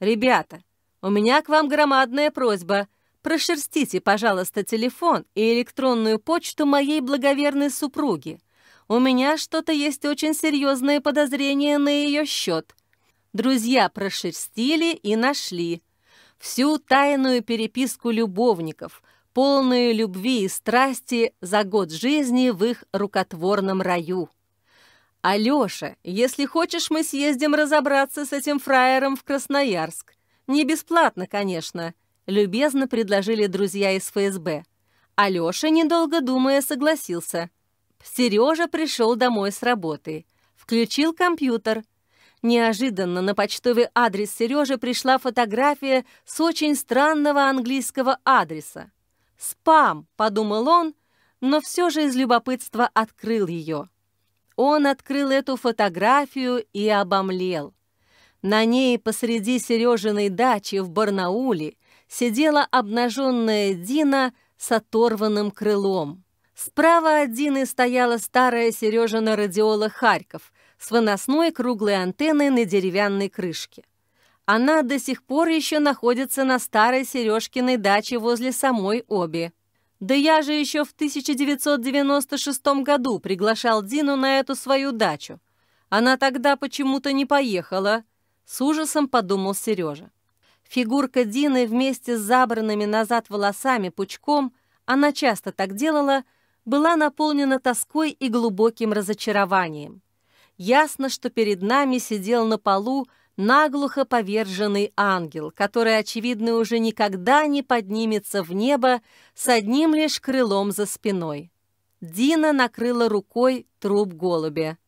«Ребята, у меня к вам громадная просьба. Прошерстите, пожалуйста, телефон и электронную почту моей благоверной супруги. У меня что-то есть очень серьезные подозрения на ее счет друзья прошерстили и нашли всю тайную переписку любовников, полную любви и страсти за год жизни в их рукотворном раю. «Алёша, если хочешь, мы съездим разобраться с этим фраером в Красноярск. Не бесплатно, конечно», — любезно предложили друзья из ФСБ. Алёша, недолго думая, согласился. Серёжа пришёл домой с работы, включил компьютер — Неожиданно на почтовый адрес Сережи пришла фотография с очень странного английского адреса. «Спам», — подумал он, но все же из любопытства открыл ее. Он открыл эту фотографию и обомлел. На ней посреди Сережиной дачи в Барнауле сидела обнаженная Дина с оторванным крылом. Справа от Дины стояла старая Сережина радиола «Харьков», с выносной круглой антенной на деревянной крышке. Она до сих пор еще находится на старой Сережкиной даче возле самой Оби. Да я же еще в 1996 году приглашал Дину на эту свою дачу. Она тогда почему-то не поехала, с ужасом подумал Сережа. Фигурка Дины вместе с забранными назад волосами пучком, она часто так делала, была наполнена тоской и глубоким разочарованием. Ясно, что перед нами сидел на полу наглухо поверженный ангел, который, очевидно, уже никогда не поднимется в небо с одним лишь крылом за спиной. Дина накрыла рукой труп голубя.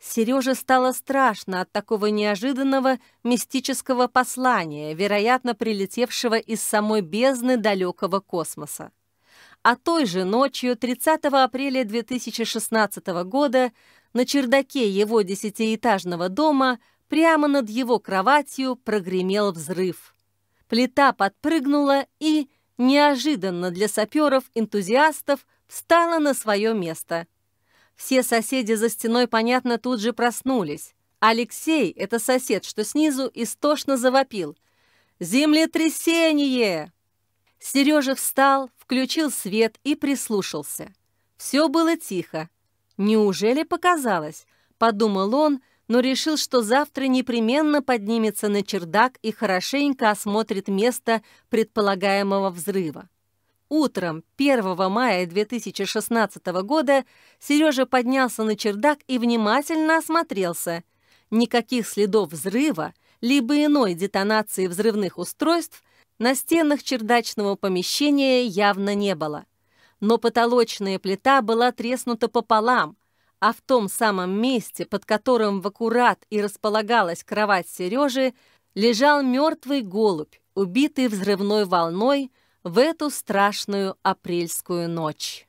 Сереже стало страшно от такого неожиданного мистического послания, вероятно, прилетевшего из самой бездны далекого космоса. А той же ночью, 30 апреля 2016 года, на чердаке его десятиэтажного дома прямо над его кроватью прогремел взрыв. Плита подпрыгнула и, неожиданно для саперов-энтузиастов, встала на свое место. Все соседи за стеной, понятно, тут же проснулись. Алексей, это сосед, что снизу, истошно завопил. «Землетрясение!» Сережа встал, включил свет и прислушался. Все было тихо, «Неужели показалось?» — подумал он, но решил, что завтра непременно поднимется на чердак и хорошенько осмотрит место предполагаемого взрыва. Утром 1 мая 2016 года Сережа поднялся на чердак и внимательно осмотрелся. Никаких следов взрыва, либо иной детонации взрывных устройств на стенах чердачного помещения явно не было но потолочная плита была треснута пополам, а в том самом месте, под которым в аккурат и располагалась кровать Сережи, лежал мертвый голубь, убитый взрывной волной в эту страшную апрельскую ночь.